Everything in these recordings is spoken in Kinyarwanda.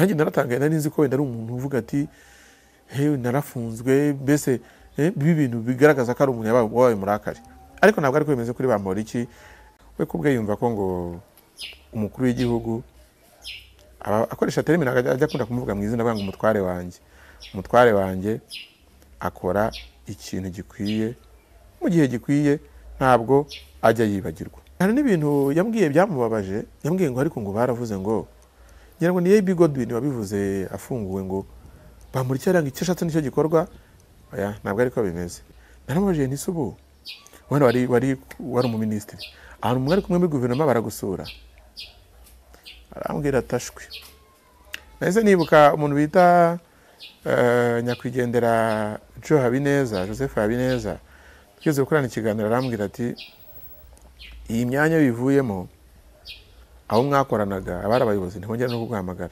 nanjye naratangaye nari nzi ko wenda ari umuntu uvuga ati hewe narafunzwe mbese eh, ibintu bigaragaza ko ari umuntu wabaye murakari ariko ntabwo ari bimeze kuri ba Moriki we kubwe yumva ko ngo umukuru w'igihugu akoresha terimino ajya akunda kumuvuga mu izina ngo umutware wanjye umutware wanjye akora ikintu gikwiye mu gihe gikwiye ntabwo ajya yibagirwa hari n'ibintu yambwiye byamubabaje yambwiye ngo ariko ngo baravuze ngo ngira ngo ni eyi wabivuze afunguwe ngo bambura icyo icyo ashatse nicyo gikorwa ntabwo ariko bimeze naramubajije ntise ubu hano wari wari wari umuminisitiri ahantu mwari kumwe muri guverinoma baragusura arambwira atashwe nahise nibuka umuntu bita eh, nyakwigendera jo habineza joseph habineza twigeze gukorana ikiganiro arambwira ati iyi myanya bivuyemo abo mwakoranaga abari abayobozi ntibongere no kuguhamagara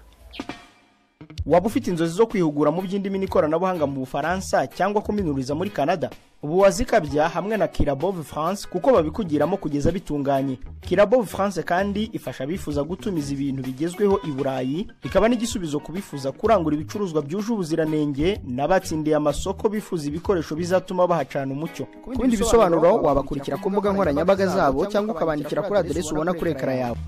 waba ufite inzozi zo kwihugura mu by'indimi n'ikoranabuhanga mu bufaransa cyangwa kuminuriza muri canada ubu wazikabya hamwe na kirabove france kuko babikugiramo kugeza bitunganye kirabove france kandi ifasha abifuza gutumiza ibintu bigezweho i burayi ikaba n'igisubizo ku bifuza kurangura ibicuruzwa byuje ubuziranenge n'abatsindiye amasoko bifuza ibikoresho bizatuma bahacana umucyo ku bindi bisobanuro wabakurikira ku mbuga nkoranyambaga zabo cyangwa ukabandikira kuri aderesi ubona kuri ekara yawe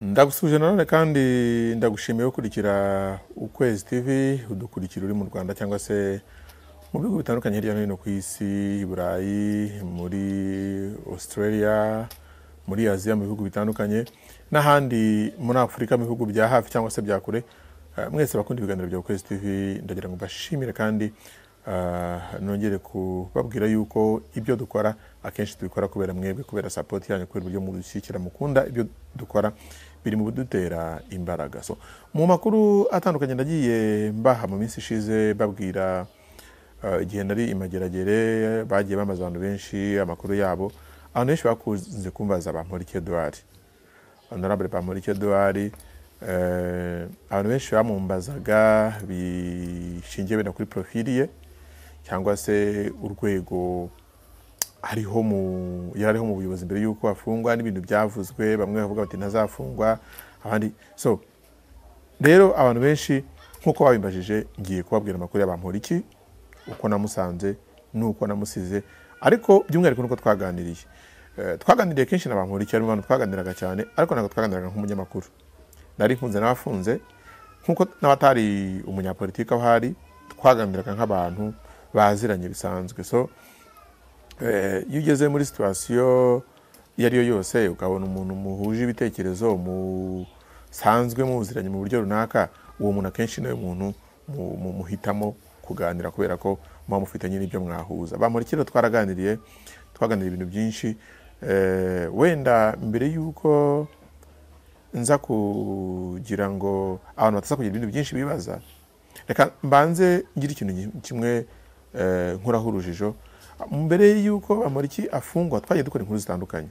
ndagusuhuje nanone kandi ndagushimiye ukurikira ukwezi tv udukurikira uri mu rwanda cyangwa se mu bihugu bitandukanye hirya no hino ku isi i burayi muri australia muri aziya mu bihugu bitandukanye n'ahandi muri afurika mu bihugu bya hafi cyangwa se bya kure eh, mwese bakunda ibiganiro bya ukwezi tv ndagira ngo mbashimire kandi eh, nongere kubabwira yuko ibyo dukora akenshi tubikora kubera mwebwe kubera sapoti yanyu kubera uburyo mudushyigikira mukunda ibyo dukora biri mu bidutera imbaraga so mu makuru atandukanye nagiye mbaha mu minsi ishize babwira uh, igihe nari imageragere bagiye bamaze abantu benshi amakuru yabo abantu benshi bakunze kumbaza muri eduwari honorable bamporike eduwari uh, abantu benshi bamumbazaga bishingiye benda kuri porofili ye cyangwa se urwego hariho mu yari ariho mu buyobozi mbere y'uko afungwa n'ibintu byavuzwe bamwe bavuga bati ntazafungwa abandi so rero abantu benshi nk'uko babimbajije ngiye kubabwira amakuru y'abantu iki uko namusanze n'uko namusize ariko by'umwihariko nuko twaganiriye eh, twaganiriye kenshi na bantu iki harimo abantu twaganiraga cyane ariko ntabwo twaganiraga nk'umunyamakuru nari nkunze n'abafunze nk'uko n'abatari umunyapolitiki aho hari twaganiraga nk'abantu baziranye bisanzwe so iyo eh, ugeze muri situwasiyo iyo ari yo yose ukabona umuntu muhuje ibitekerezo musanzwe muziranye mu buryo runaka uwo muntu akenshi niwe muntu muhitamo kuganira kubera ko muba mufite nyine mwahuza bamuri kera twaraganiriye twaganiriye ibintu byinshi eh, wenda mbere y'uko nza kugira ngo abantu bataza kugira ibintu byinshi bibaza reka mbanze ngira ikintu kimwe eh, nkuraho urujijo mbere y'uko bamuriki afungwa twagiye dukora inkuru zitandukanye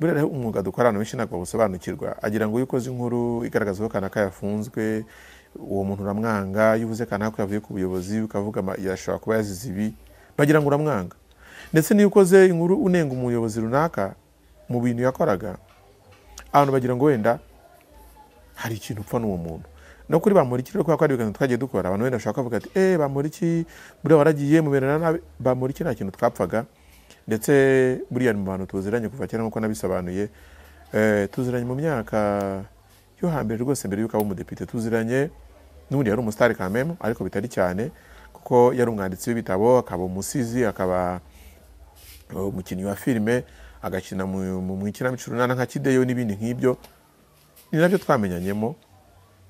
buriya umwuga dukora ahantu henshi ntabwo bawusobanukirwa agira ngo iyo ukoze inkuru igaragaza ko kanaka yafunzwe uwo muntu uramwanga iyo uvuze kanaka yavuye ku buyobozi ukavuga yashobora kuba yazize ibi bagira ngo uramwanga ndetse n'iyo ukoze inkuru unenga umuyobozi runaka mu bintu yakoraga abantu bagira ngo wenda hari ikintu upfa n'uwo muntu no kuri bamuriki rero kubera ko hari ibiganiro twagiye dukora abantu benshi bashobora kuvuga ati eee eh, bamuriki buriya waragiye muberana nabi bamuriki nta kintu twapfaga ndetse buriya ni mu bantu tuziranye kuva kera nk'uko nabisobanuye eh, tuziranye mu myaka yo hambere rwose mbere y'uko aba umudepite tuziranye n'ubundi yari umusitari kamemo ariko bitari cyane kuko yari umwanditsi w'ibitabo akaba umusizi akaba oh, umukinnyi wa filime agakina mu ikinamico runana nka kideyo n'ibindi nk'ibyo ni nabyo twamenyanyemo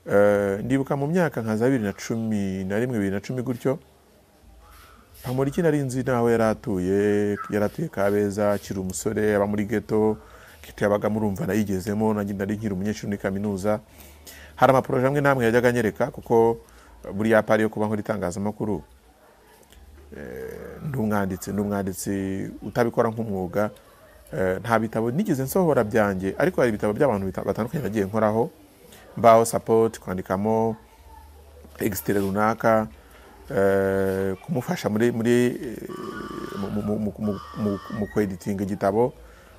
Eh, ndibuka mu myaka nka za bibiri na cumi na rimwe bibiri na cumi gutyo Bamuriki nari nzi naho yari atuye yari atuye Kabeza akiri umusore aba muri geto geto yabaga murumva nayigezemo nanjye nari nkiri umunyeshuri muri kaminuza hari amaporoje amwe n'amwe yajyaga anyereka kuko buriya pari yo kuba nkora itangazamakuru eh, numwanditsi n’umwanditsi utabikora nk'umwuga eh, nta bitabo nigeze nsohora byanjye ariko hari ibitabo by'abantu batandukanye nagiye nkoraho bao support kwandikamo egisitire runaka eh, kumufasha muri muri eh, mu kweditinga igitabo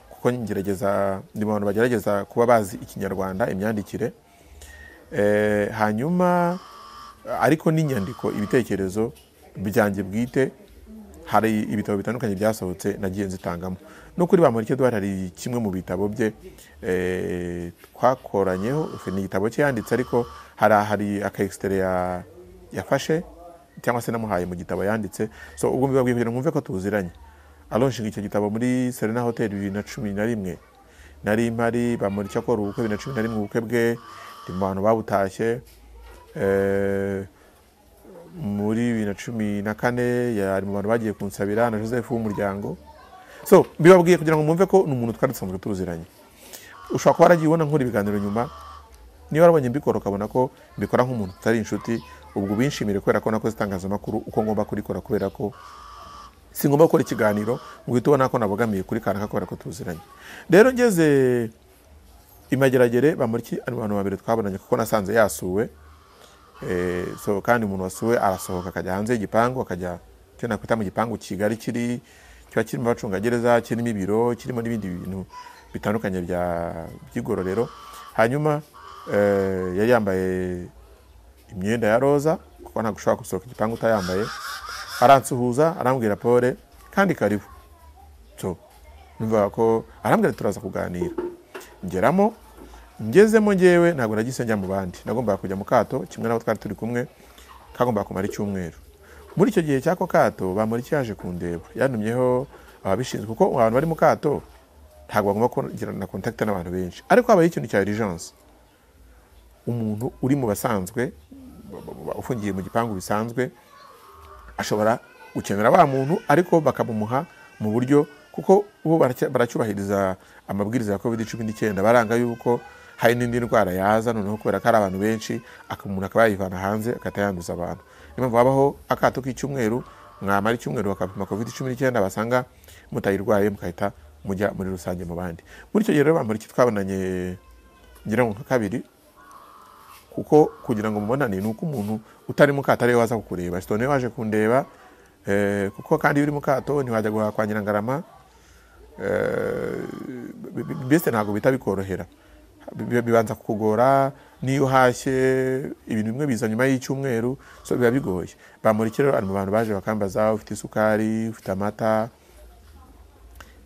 kuko ngerageza ni abantu bagerageza kuba bazi ikinyarwanda imyandikire eh, hanyuma ariko n'inyandiko ibitekerezo byanjye bwite hari ibitabo bitandukanye byasohotse nagiye nzitangamo no kuri ba mureke Edouard hari kimwe mu bitabo bye eh, twakoranyeho ni igitabo cye yanditse ariko hari ahari aka yafashe cyangwa se namuhaye mu gitabo yanditse so ubwo mbiba bwibwira mwumve ko tuziranye aronshinga icyo gitabo muri serena hoteli bibiri na cumi na rimwe nari mpari bamurika akora ubukwe bibiri na cumi na rimwe ubukwe bwe ndi mu bantu babutashye eh, muri bibiri na cumi na kane yari mu bantu bagiye kunsabira na joseph w'umuryango so bibabwiye kugira ngo mwumve ko ni umuntu twari dusanzwe tuziranye ushobora kuba waragiye ubona nkora ibiganiro nyuma niba warabonye mbikora ukabona ko mbikora nk'umuntu utari inshuti ubwo ubinshimire kubera ko nakoze itangazamakuru uko ngomba kurikora kubera ko si ngombwa gukora ikiganiro ngo uhite ubona ko nabogamiye kuri kanaka kubera ko tuziranye rero ngeze imageragere bamuriki abantu babiri twabonanye kuko nasanze yasuwe eh, kandi umuntu wasuwe arasohoka akajya hanze y'igipangu akajya nakwita mu gipangu kigali kiri kiba kirimo abacungagereza kirimo ibiro kirimo n'ibindi bintu bitandukanye bya by'igororero hanyuma eh, yari yambaye imyenda ya roza kuko ntabwo ushobora gusohoka igipangu utayambaye aransuhuza arambwira pole kandi karibu numva ko arambwira turaza kuganira ngeramo ngezemo ngewe ntabwo nagisenge mu bandi nagombaga kujya mu kato kimwe n'abo twari turi kumwe kagombaga kumara icyumweru muri icyo gihe cy'ako kato bamuriki yaje kundeba yantumyeho ababishinzwe kuko abantu bari mu kato ntabwo bagomba kugirana kontakiti n'abantu benshi ariko habayeho ikintu cya rijanse umuntu uri mu basanzwe ufungiye mu gipangu bisanzwe ashobora gukenera wa muntu ariko bakamumuha mu buryo kuko bo baracyubahiriza amabwiriza ya covid cumi n'icyenda baranga yuko hari n'indi ndwara yaza noneho kubera ko ari abantu benshi umuntu akaba yayivana hanze akatayanduza abantu niyo mpamvu habaho akato k'icyumweru mwamara icyumweru bakapima kovide cumi n'icyenda basanga mutayirwaye mugahita mujya muri rusange mu bandi muri icyo gihe rero bambara twabonanye ngira ngo nka kabiri kuko kugira ngo mubonane ni uko umuntu utari mu kato ariwe waza kukureba sitone waje kundeba kuko kandi iyo uri mu kato ntiwajya guhaha kwa nyirangarama mbese ntabwo bita bikorohera bibanza kukugora niyo uhashye ibintu bimwe biza nyuma y'icyumweru so biba bigoye bamurikira ari mu bantu baje bakambaza ufite isukari ufite amata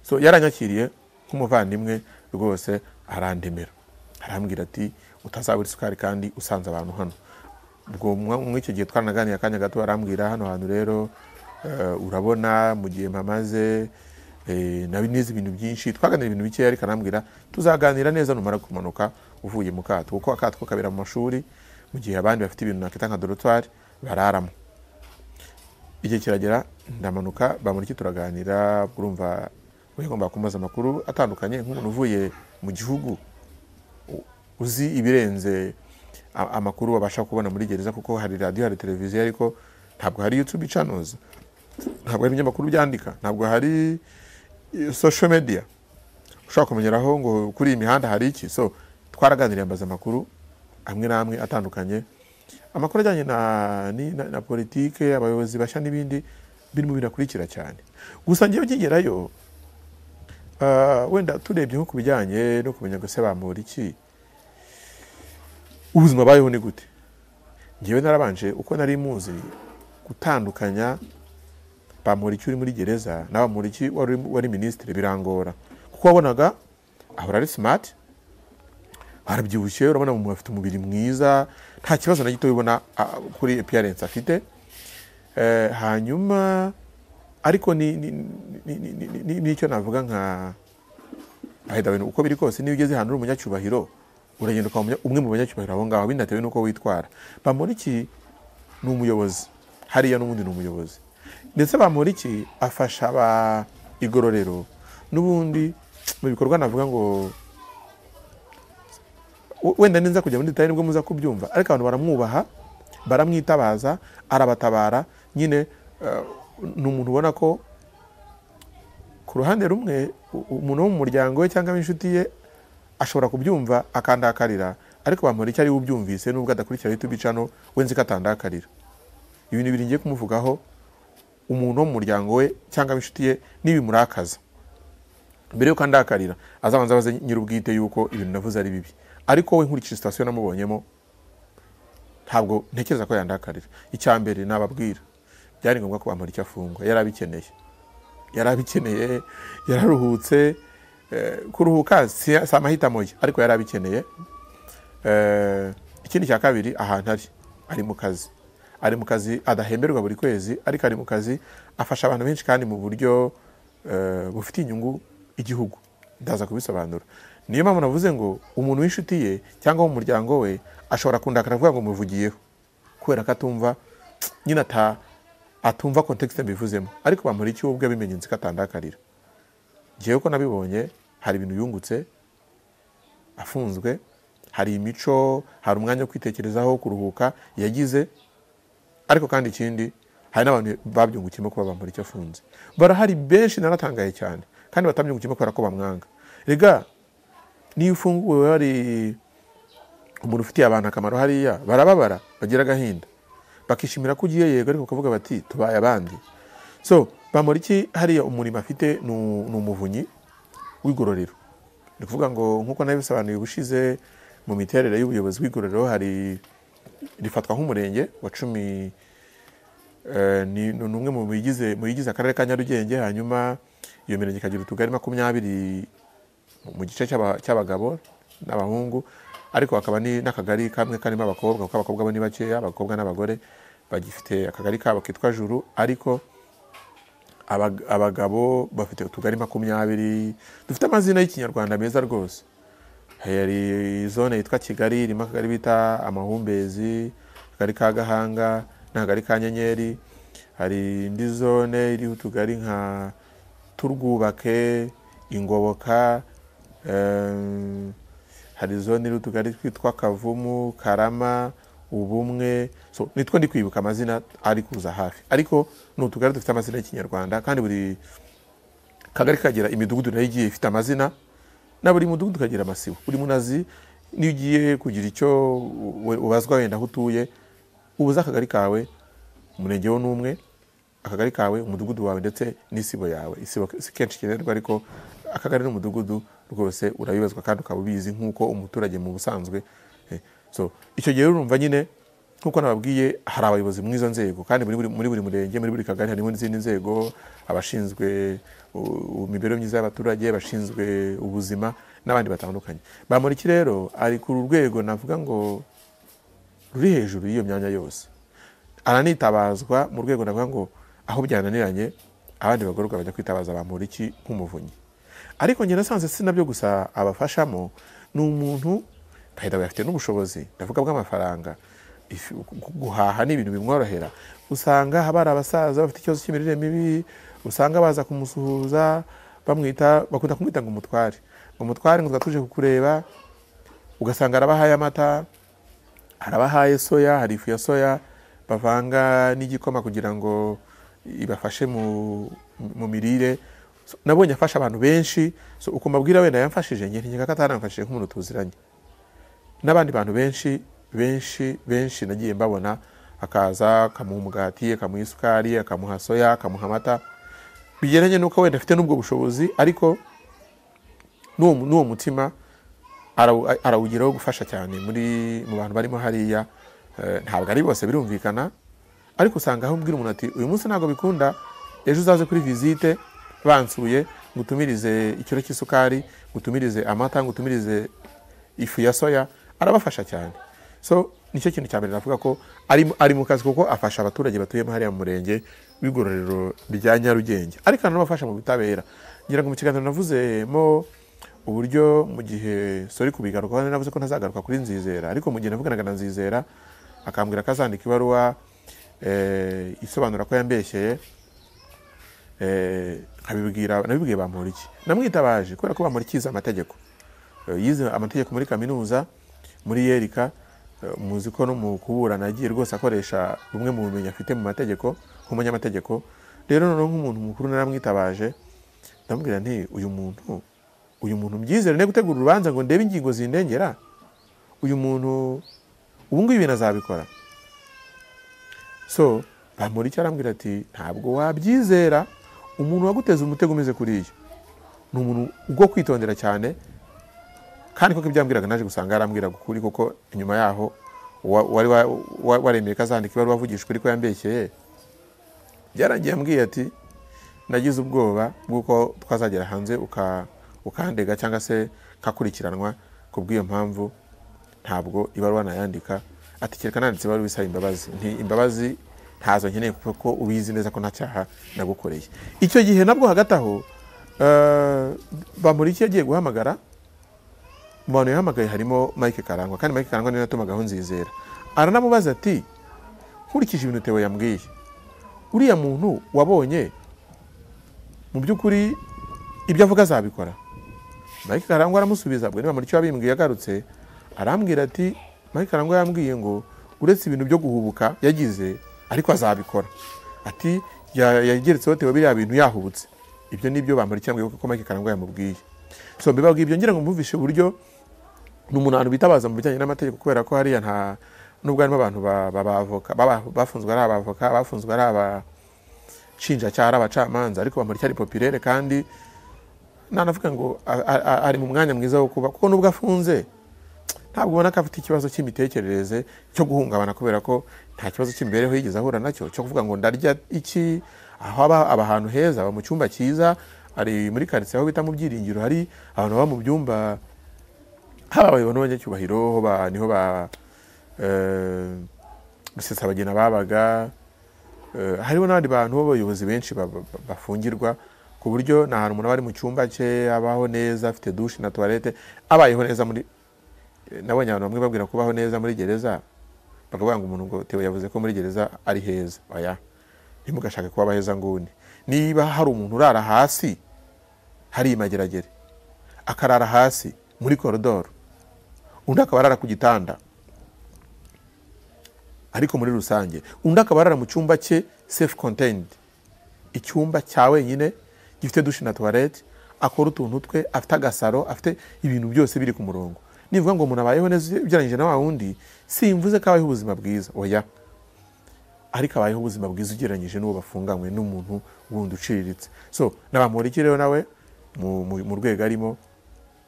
so yaranyakiriye nk'umuvandimwe rwose arandemera arambwira ati utazabura isukari kandi usanze abantu hano ubwo muri icyo gihe twanaganiye akanya gato arambwira hano hantu rero eh, urabona mu gihe mpamaze Eh, nize ibintu byinshi twaganira ibintu bikeya ariko arambwira tuzaganira neza numara kumanuka uvuye mu kato kuko akato kabera mu mashuri mu gihe abandi bafite ibintu nakita nka dorotwari bararamo igihe kiragera ndamanuka bamuriki turaganira urumva ugomba kumubaza amakuru atandukanye nk'umuntu uvuye mu gihugu uzi ibirenze amakuru wabasha kubona muri gereza kuko hari radiyo hari televiziyo ariko ntabwo hari yutube icanoza ntabwo hari ibinyamakuru byandika ntabwo hari social media ushobora kumenyeraho ngo kuri iyi mihanda hari iki so twaraganiriye ambaza amakuru amwe n'amwe atandukanye amakuru ajyanye na na politike abayobozi bashya n'ibindi birimo birakurikira cyane gusa ngewe nkigerayo ah, wenda turebye nko ku bijyanye no kumenya gusa gusobanura iki ubuzima bayeho ni gute ngewe narabanje uko nari muzi gutandukanya bamuriki uri muri gereza na bamuriki wari minisitiri birangora kuko wabonaga ahora ari simati arabyibushye urabona umuntu afite umubiri mwiza nta kibazo na gito ubibona kuri epiyarensi afite eh, hanyuma ariko n'icyo navuga nka ahedabintu uko biri kose niba ugeze ahantu uri umunyacyubahiro uragenda ukaba umwe mu banyacyubahiro aho ngaho binatewe n'uko witwara bamuriki ni umuyobozi hariya n'ubundi ni umuyobozi ndetse bamuriki afasha ba igororero n'ubundi mu bikorwa navuga ngo wenda neza kujya muri detaye nibwo muza kubyumva ariko abantu baramwubaha baramwitabaza arabatabara nyine eh, ni umuntu ubona ko ku ruhande rumwe umuntu wo mu muryango we cyangwa inshuti ye ashobora kubyumva akandakarira ariko bamubwira icyo ari we ubyumvise nubwo adakurikira yutubi cano we nzi ko atandakarira ibintu biri ngiye kumuvugaho umuntu wo mu muryango we cyangwa inshuti ye n'ibimurakaza mbere yuko andakarira azabanza abaze nyir'ubwite yuko ibintu navuze ari bibi ariko we nkurikije sitasiyo namubonyemo ntabwo ntekereza ko yandakarira icya mbere nababwira byari ngombwa ko bamara icyo afungwa yari abikeneye yari abikeneye yararuhutse eh, kuruhuka si amahitamo ye ariko yari abikeneye eh, ikindi cya kabiri ahantu ari ari mu kazi ari mu kazi adahemberwa buri kwezi ariko ari mu kazi afasha abantu benshi kandi mu buryo eh, bufite inyungu igihugu ndaza kubisobanura niyo mpamvu navuze ngo umuntu w'inshuti ye cyangwa w'umuryango we ashobora kundakara avuga ngo muvugiyeho kubera ko atumva nyine atumva kontekisite mbivuzemo ariko bamuha icyo ubwe abimenye nzi ko atandakarira ngewe ko nabibonye hari ibintu yungutse afunzwe hari imico hari umwanya wo kwitekerezaho kuruhuka yagize ariko kandi ikindi hari n'abantu babyungukiyemo kuba bambura icyo afunze barahari benshi naratangaye cyane kandi batabyungukiyemo kubera ko bamwanga rega niyo ufunguwe hari umuntu ufitiye abantu akamaro hariya barababara bagira agahinda bakishimira ko ugiye yego ariko bakavuga bati tubaye abandi so bambura iki hariya umurimo afite ni umuvunyi w'igororero ni ukuvuga ngo nk'uko nabisobanuye ubushize mu miterere y'ubuyobozi bw'igororero hari rifatwa nk'umurenge wa cumi Eh, ni umwe mu bigize akarere ka nyarugenge hanyuma iyo mirenge ikagira utugari makumyabiri mu gice cy'abagabo n'abahungu ariko hakaba n'akagari kamwe karimo abakobwa kuko abakobwa bo ni bakeya abakobwa n'abagore bagifite akagari kabo kitwa juru ariko abagabo bafite utugari makumyabiri dufite amazina y'ikinyarwanda meza rwose hari zone yitwa kigali irimo akagari bita amahumbezi akagari ka gahanga ntabwo ari ka nyenyeri hari indi zone iriho utugari nka turwubake ingoboka eh, hari zone iriho utugari twitwa kavumu karama ubumwe nitwo ndi kwibuka amazina ari kuza hafi ariko ni utugari dufite amazina y'ikinyarwanda kandi buri kagari kagira imidugudu nayo igiye ifite amazina na buri mudugudu ukagira amasibo buri muntu n'iyo ugiye kugira icyo ubazwa wenda aho utuye ubuze akagari kawe umurenge wo n'umwe akagari kawe umudugudu wawe ndetse n'isibo yawe isibo si kenshi ikenerwa ariko akagari n'umudugudu rwose urabibazwa kandi ukaba ubizi nk'uko umuturage mu busanzwe eh, icyo gihe urumva nyine nk'uko nababwiye hari abayobozi mu izo nzego kandi muri buri murenge muri buri kagari harimo n'izindi nzego abashinzwe imibereho myiza y'abaturage abashinzwe ubuzima n'abandi batandukanye bamuriki rero ari ku rwego navuga ngo ruri hejuru y'iyo myanya yose aranitabazwa mu rwego navuga ngo aho byananiranye abandi bagororwa bajya kwitabaza bamura iki nk'umuvunyi ariko njye nasanze si nabyo gusa abafashamo ni umuntu bahita afite n'ubushobozi ndavuga bw'amafaranga guhaha ni ibintu bimworohera usanga haba hari abasaza bafite ikibazo cy'imirire mibi usanga baza kumusuhuza bamwita bakunda kumwita ngo umutware umutware ngo tuba tuje kukureba ugasanga arabahaye amata hari soya hari ifu ya soya bavanga n'igikoma kugira ngo ibafashe mu mirire nabonye afasha abantu benshi uko mbabwira wenda yamfashije njye ntinyega ataramfashije nk'umuntu tuziranye n'abandi bantu benshi benshi benshi nagiye mbabona akaza akamuha umugati akamuha isukari akamuha soya akamuha amata bigeranye n'uko wenda afite n'ubwo bushobozi ariko n'uwo mutima arawugiraho gufasha cyane muri mu bantu barimo hariya eh, ntabwo ari bose birumvikana ariko usanga aho umbwira umuntu ati uyu munsi ntabwo bikunda ejo uzaze kuri visite bansuye ngutumirize ikiro cy'isukari ngutumirize amata ngutumirize ifu ya soya arabafasha cyane so nicyo kintu cya mbere navuga ko ari mu kazi kuko afasha abaturage batuyemo hariya mu murenge w'igororero rya nyarugenge ariko nanone mu butabera ngira ngo mu kiganiro navuzemo uburyo mu gihe sori kubigaruka kandi navuze ko ntazagaruka kuri nzizera ariko mu gihe navuganaga na nzizera akambwira ko azandika ibaruwa eh, isobanura ko yambeshyeye eh, nabibwiye bamporiki namwitabaje kubera ko bamurikiza amategeko eh, yize amategeko muri kaminuza muri yerika muzi ko no mu kuburana agiye rwose akoresha bumwe mu bumenyi afite mu mategeko nk'umunyamategeko rero noneho nk'umuntu mukuru naramwitabaje ndamubwira nti uyu muntu uyu muntu mbyizere ne gutegura urubanza ngo ndebe ingingo zindengera uyu muntu ubu ibintu azabikora so bamuri arambwira ati ntabwo wabyizera umuntu waguteza umutego umeze kuriya ni umuntu ubwo kwitondera cyane kandi koko ibyambwiraga naje gusanga yarambwiraga ukuri kuko inyuma yaho wari waremeye kazandika ibaruwa avugisha ukuri ko yambekeye byarangiye ambwiye ati nagize ubwoba bw'uko twazagera hanze uka ukandega cyangwa se kakurikiranwa ku bw'iyo mpamvu ntabwo ibaruwa nayandika atekereka nanditse ibaruwa isaba imbabazi imbabazi ntazo nkeneye kuko ubizi neza ko nta cyaha nagukoreye icyo gihe nabwo hagati aho eh, bamuriki yagiye guhamagara mu bantu yahamagaye harimo mike karangwa kandi mike karangwa niwe yatumagaho nzizera aranamubaza ati nkurikije ibintu tewe yambwiye uriya muntu wabonye mu by'ukuri ibyo avuga azabikora mike karangwa aramusubiza bwo niba muri cyo abimbwiye agarutse arambwira ati mike karangwa yambwiye ngo uretse ibintu byo guhubuka yagize ariko azabikora ati yageretseho tewe biriya bintu yahubutse ibyo ni byo bamuri cyangwa ko mike karangwa yamubwiye so mbibabwiye ibyo ngira ngo mumvishe uburyo ni umuntu bitabaza mu bijyanye n'amategeko kubera ko hariya nta nubwo harimo abantu bafunzwe ari abavoka bafunzwe ari abashinjacyaha ari abacamanza ariko bamurikira ari popirere kandi ntanavuga ngo ari mu mwanya mwiza wo kuba kuko nubwo afunze ntabwo ubona ko afite ikibazo cy'imitekerereze cyo guhungabana kubera ko nta kibazo cy'imibereho yigeze ahura nacyo cyo kuvuga ngo ndarya iki aho aba ahantu heza aba mu cyumba cyiza ari muri karitsiye aho bita mu byiringiro hari abantu baba mu byumba haba abayobozi n'abanyacyubahiro niho ba rusesabagina eh, babaga eh, hariho n'abandi bantu b'abayobozi benshi bafungirwa ku buryo ni ahantu umuntu aba ari mu cyumba cye abaho neza afite dushe na tuwarete abayeho neza muri nabonye abantu bamwe babwira kubaho neza muri gereza bakavuga ngo umuntu ngo tewe yavuze ko muri gereza ari heza aya ntimugashake kuba abaheza nguni niba hari umuntu urara hasi hari imageragere akarara hasi muri korodoro undi akaba arara ku gitanda ariko muri rusange undi akaba arara mu cyumba cye sefu konteyinidi icyumba cya wenyine gifite dushe na tuwarete akora utuntu twe afite agasaro afite ibintu byose biri ku murongo nivuga ngo umuntu abayeho neza ugereranyije na wa wundi simvuze ko abayeho ubuzima bwiza oya ariko abayeho ubuzima bwiza ugereranyije n'uwo bafunganywe n'umuntu wundi uciriritse so nabamuhurikira rero nawe mu rwego arimo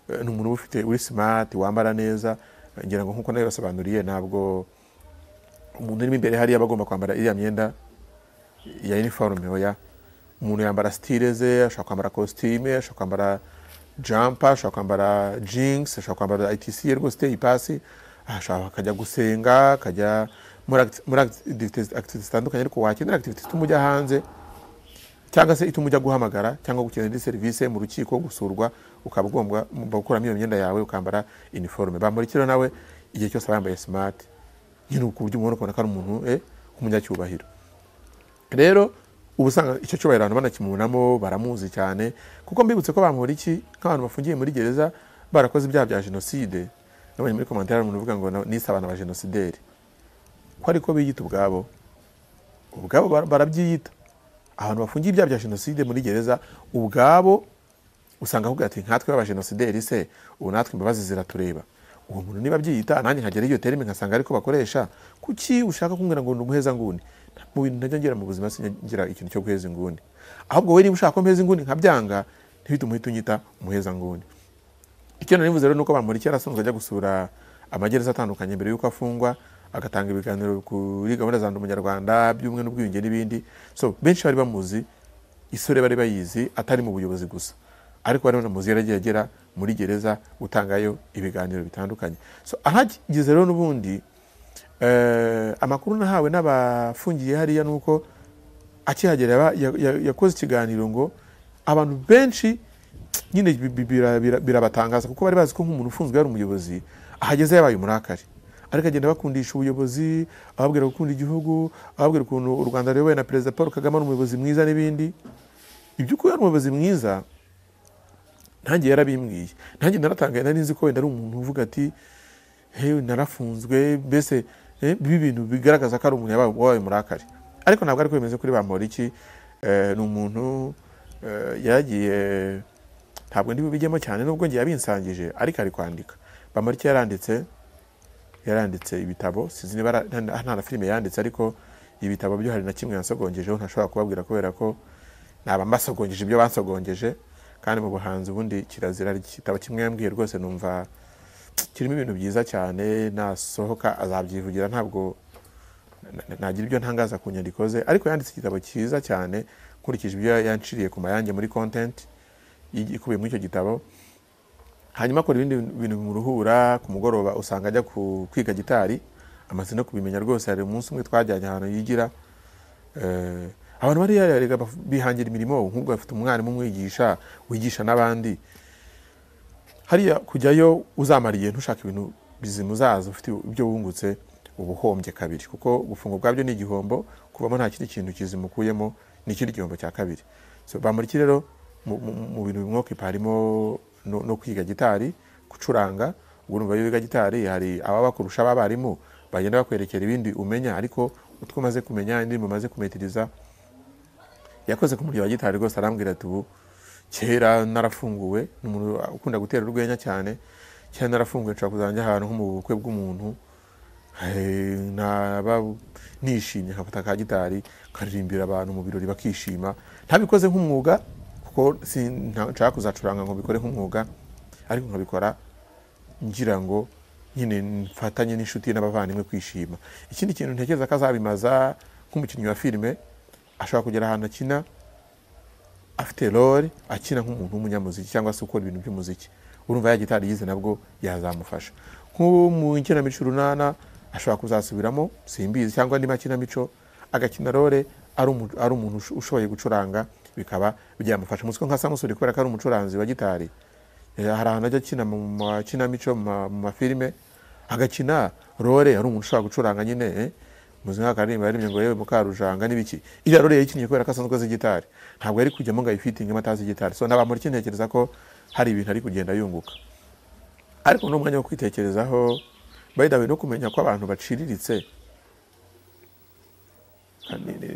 eh, ni umuntu uba ufite uri simati wambara neza ngira ngo nk'uko nawe basobanuriye ntabwo umuntu urimo imbere hariya aba agomba kwambara iriya myenda ya iniforume oya umuntu yambara sitire ze ashobora kwambara kositime ashobora kwambara jampa ashobora kwambara jinx ashobora kwambara itc ye rwose ipasi ashobora ah, akajya gusenga akajya muri akitivite zitandukanye ariko wakenera akitivite ituma ujya hanze cyangwa se ituma ujya guhamagara cyangwa gukenera indi serivisi mu rukiko gusurwa ukaba ugomba gukuramo iyo myenda yawe ukambara iniforume bamurikira nawe igihe cyose aba yambaye simati nyine ku buryo umubona ukabona ko ari eh, umuntu umunyacyubahiro rero ubu usanga icyo cyubahiro abantu banakimubonamo baramuzi cyane kuko mbibutse ko bamubura iki nk'abantu bafungiye muri gereza barakoze ibyaha bya jenoside nabonye muri komantere umuntu uvuga ngo nise abantu ba jenosideri ko ariko biyita ubwabo ubwabo barabyiyita abantu bafungiye ibyaha bya jenoside muri gereza ubwabo usanga avuga ati nkatwe jenosideri se ubu natwe imbabazi ziratureba uwo muntu niba abyiyita nanjye nkagera iyo terime nkasanga ariko bakoresha kuki ushaka kumbwira ngo ni umuhezanguni mu bintu ntajya ngira mu buzima singira ikintu cyo guheza inguni ahubwo wowe niba ushaka ko mpeza inguni nkabyanga ntihite umuhita unyita umuheza nguni icyo narivuze rero ni uko bamuriki yarasanzwe ajya gusura amagereza atandukanye mbere y'uko afungwa agatanga ibiganiro kuri gahunda za ndi umunyarwanda by'ubumwe n'ubwiyunge n'ibindi so benshi bari bamuzi isore bari bayizi atari mu buyobozi gusa ariko bari banamuzi yaragiye agera muri gereza gutangayo ibiganiro bitandukanye so ahagize rero n'ubundi Eh, amakuru nahawe n'abafungiye hariya ni uko akihagera yakoze ikiganiro ngo abantu benshi nyine birabatangaza kuko bari bazi ko nk'umuntu ufunzwe yari umuyobozi ahageze yabaye umurakari ariko agenda bakundisha ubuyobozi ababwira gukunda igihugu ababwira ukuntu u rwanda ruyobowe na perezida paul kagame ari umuyobozi mwiza n'ibindi iby'ukuri ari umuyobozi mwiza ntange yarabimbwiye ntange naratangaye nari nzi ko wenda ari umuntu uvuga ati hewe narafunzwe mbese Eh, biba ibintu bigaragaza ko ari umuntu yabaye wabaye umurakari ariko ntabwo ari kwemeza kuri bamporiki eh, ni umuntu eh, yaragiye ntabwo ndi bubijyemo cyane nubwo ngiye yabinsangije ariko ari kwandika bamporiki yaranditse yaranditse ibitabo sinzi niba nta na filime yanditse ariko ibitabo byo hari na kimwe yasogongejeho ntashobora kubabwira kubera ko naba mbasogongeje ibyo basogongeje kandi mu buhanzi ubundi kirazira igitabo kimwe yambwiye rwose numva kirimo ibintu byiza cyane nasohoka azabyivugira ntabwo nagira ibyo ntangaza ku nyandiko ze ariko yanditse igitabo cyiza cyane nkurikije ibyo yanciriye ku mayange muri kontenti ikubiye muri icyo gitabo hanyuma akora ibindi bintu bimuruhura ku mugoroba usanga ajya kwiga gitari amaze no kubimenya rwose hari umunsi umwe twajyanye ahantu yigira eh, abantu bari bihangira imirimo nk'ubwo bafite umwarimu umwigisha wigisha n'abandi hariya kujyayo uzamariye ntushaka ibintu bizimuzaza ufite ibyo wungutse ubuhombye kabiri kuko gufungwa ubwabyo ni igihombo kubamo nta kindi kintu kizimukuyemo ni ikindi gihombo cya kabiri bamuriki rero mu bintu bimwokipa harimo no kwiga gitari gucuranga ubwo urumva wiga gitari hari ababa bakurusha abarimu bagenda bakwerekera ibindi umenya ariko utwo umaze kumenya indirimbo umaze kumetiriza yakoze ku muriro wa gitari rwose arambwira ati ubu kera narafunguwe ni umuntu ukunda gutera urwenya cyane kera narafunguwe nshobora kuzajya ahantu nko mu bukwe bw'umuntu naba nishimye nkafata ka gitari nkaririmbira abantu mu birori bakishima ntabikoze nk'umwuga kuko nshaka kuzacuranga ngo mbikore nk'umwuga ariko nkabikora ngira ngo nyine mfatanye n'inshuti n'abavandimwe kwishima ikindi kintu ntekereza ko azabimaza nk'umukinnyi wa filime ashobora kugera ahantu akina afite role akina nk'umuntu w'umunyamuziki cyangwa se ukora ibintu by'umuziki urumva ya gitari yize nabwo yazamufasha nk'ubu mu ikinamico urunana ashobora kuzasubiramo simbizi cyangwa andi makinamico agakina role ari umuntu ushoboye gucuranga bikaba byamufasha umuswa nka samusuri kubera ko ari umucuranzi wa gitari eh, hari ahantu ajya akina mu makinamico mu mafilime agakina role ari umuntu ushobora gucuranga nyine eh. muzi nka karirimba yaririmbye yewe mukarujanga n'ibiki iriya rero yayikinnye kubera ko asanzwe azi gitari ntabwo yari kujyamo ngo ayifitingemo atazi gitari so nabamuri kintekereza ko hari ibintu ari kugenda yunguka ariko n'umwanya wo kwitekerezaho bayidawe no kumenya ko abantu baciriritse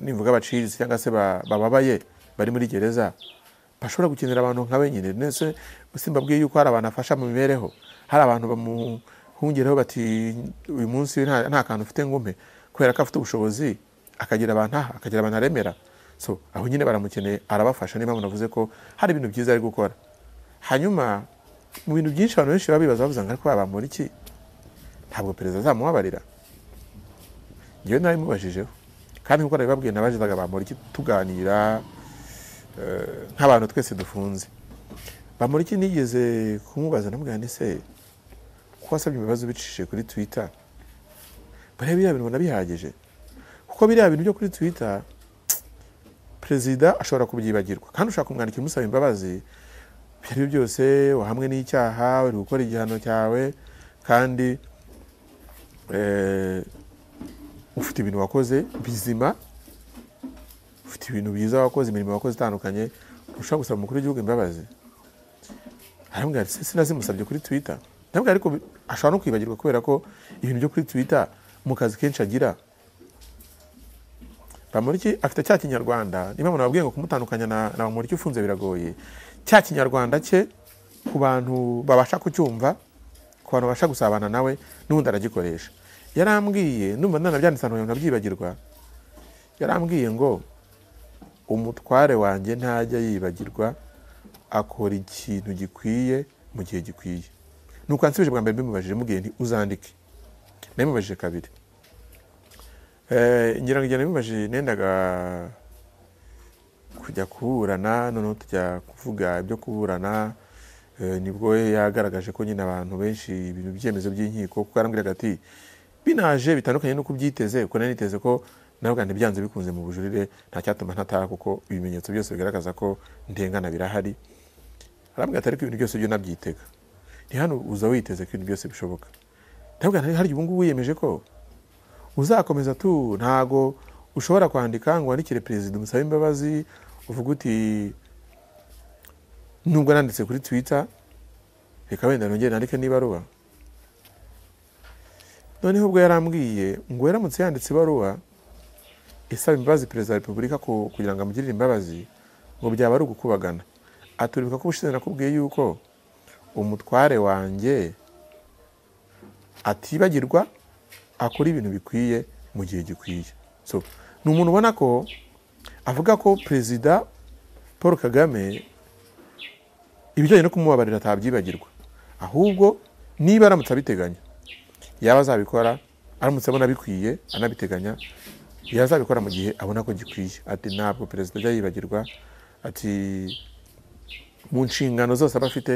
nimvuga baciriritse cyangwa se bababaye bari muri gereza bashobora gukenera abantu nka nyine ndetse simbabwiye yuko hari abantu afasha mu mibereho hari abantu bamuhungereho bati uyu munsi nta kantu ufite ngumpe kubera ko afite ubushobozi akagira abantu aha akagira abantu aremera so aho nyine baramukeneye arabafasha niba munavuze ko hari ibintu byiza ari gukora hanyuma mu bintu byinshi abantu benshi baba bibaza bavuze ngo ariko babamura iki ntabwo perezida azamubabarira ngewe nabimubajijeho kandi nk'uko nabibabwiye nabajizaga bamura tuganira eh, nk'abantu twese dufunze Bamuriki nigeze kumubaza namugane se ko wasabye ibibazo ubicishije kuri twita bariya biriya bintu bihagije kuko biriya bintu byo kuri twita perezida ashobora kubyibagirwa kandi ushaka kumwandikira umusaba imbabazi ibyo ari byo byose wahamwe n'icyaha uri gukora igihano cyawe kandi eh, ufite ibintu wakoze bizima ufite ibintu biza wakoze imirimo wakoze itandukanye ntushobora gusaba umukuru w'igihugu imbabazi arambwira sinazimusabye kuri twita ndabwira ariko ashobora no kwibagirwa kubera ko ibintu byo kuri twita mu kazi kenshi agira bamuriki afite cya kinyarwanda niba abantu babwiye ngo kumutandukanya na bamuriki ufunze biragoye cya kinyarwanda cye ku bantu babasha kucyumva ku bantu babasha gusabana nawe n'ubundi aragikoresha yarambwiye numva nanabyanditse ahantu nabyibagirwa yarambwiye ngo umutware wanjye ntajya yibagirwa akora ikintu gikwiye mu gihe gikwiye ni uko yansubije bwa mbere mbimubajije mubwiye nti namubajije kabiri eh, ngira ngo igihe namubajije nendaga kujya kuburana noneho tujya kuvuga ibyo kuburana eh, nibwo yagaragaje ko nyine abantu benshi ibintu byemezo by'inkiko kuko yarambwiraga ati binaje bitandukanye nuko byiteze kuko naniteze ko nawe ubwanjye byanze bikunze mu bujurire nta cyatuma ntataha kuko ibimenyetso byose bigaragaza ko ndengana birahari arambwira ati ariko ibintu byose byo nabyitega ni hano uza witeze ko ibintu byose bishoboka hari ubu wiyemeje ko uzakomeza tu ntago ushobora kwandika ngo wandikire perezida umusabe imbabazi uvuga uti nubwo nanditse kuri twita reka wenda nongere nandike n'ibaruwa noneho ubwo yarambwiye ngo yaramutse yanditse ibaruwa isaba imbabazi perezida wa repubulika kugira ngo amugirire imbabazi ngo byaba ari ugukubagana aturibuka ko ubushize nakubwiye yuko umutware wanjye atibagirwa akora ibintu bikwiye mu gihe gikwiye So ni umuntu ubona ko avuga ko perezida paul kagame ibijyanye no kumubabarira atabyibagirwa ahubwo niba aramutse abiteganya yaba azabikora aramutse abona bikwiye anabiteganya yazabikora mu gihe abona ko gikwiye ati ntabwo perezida ajya yibagirwa ati mu nshingano zose aba afite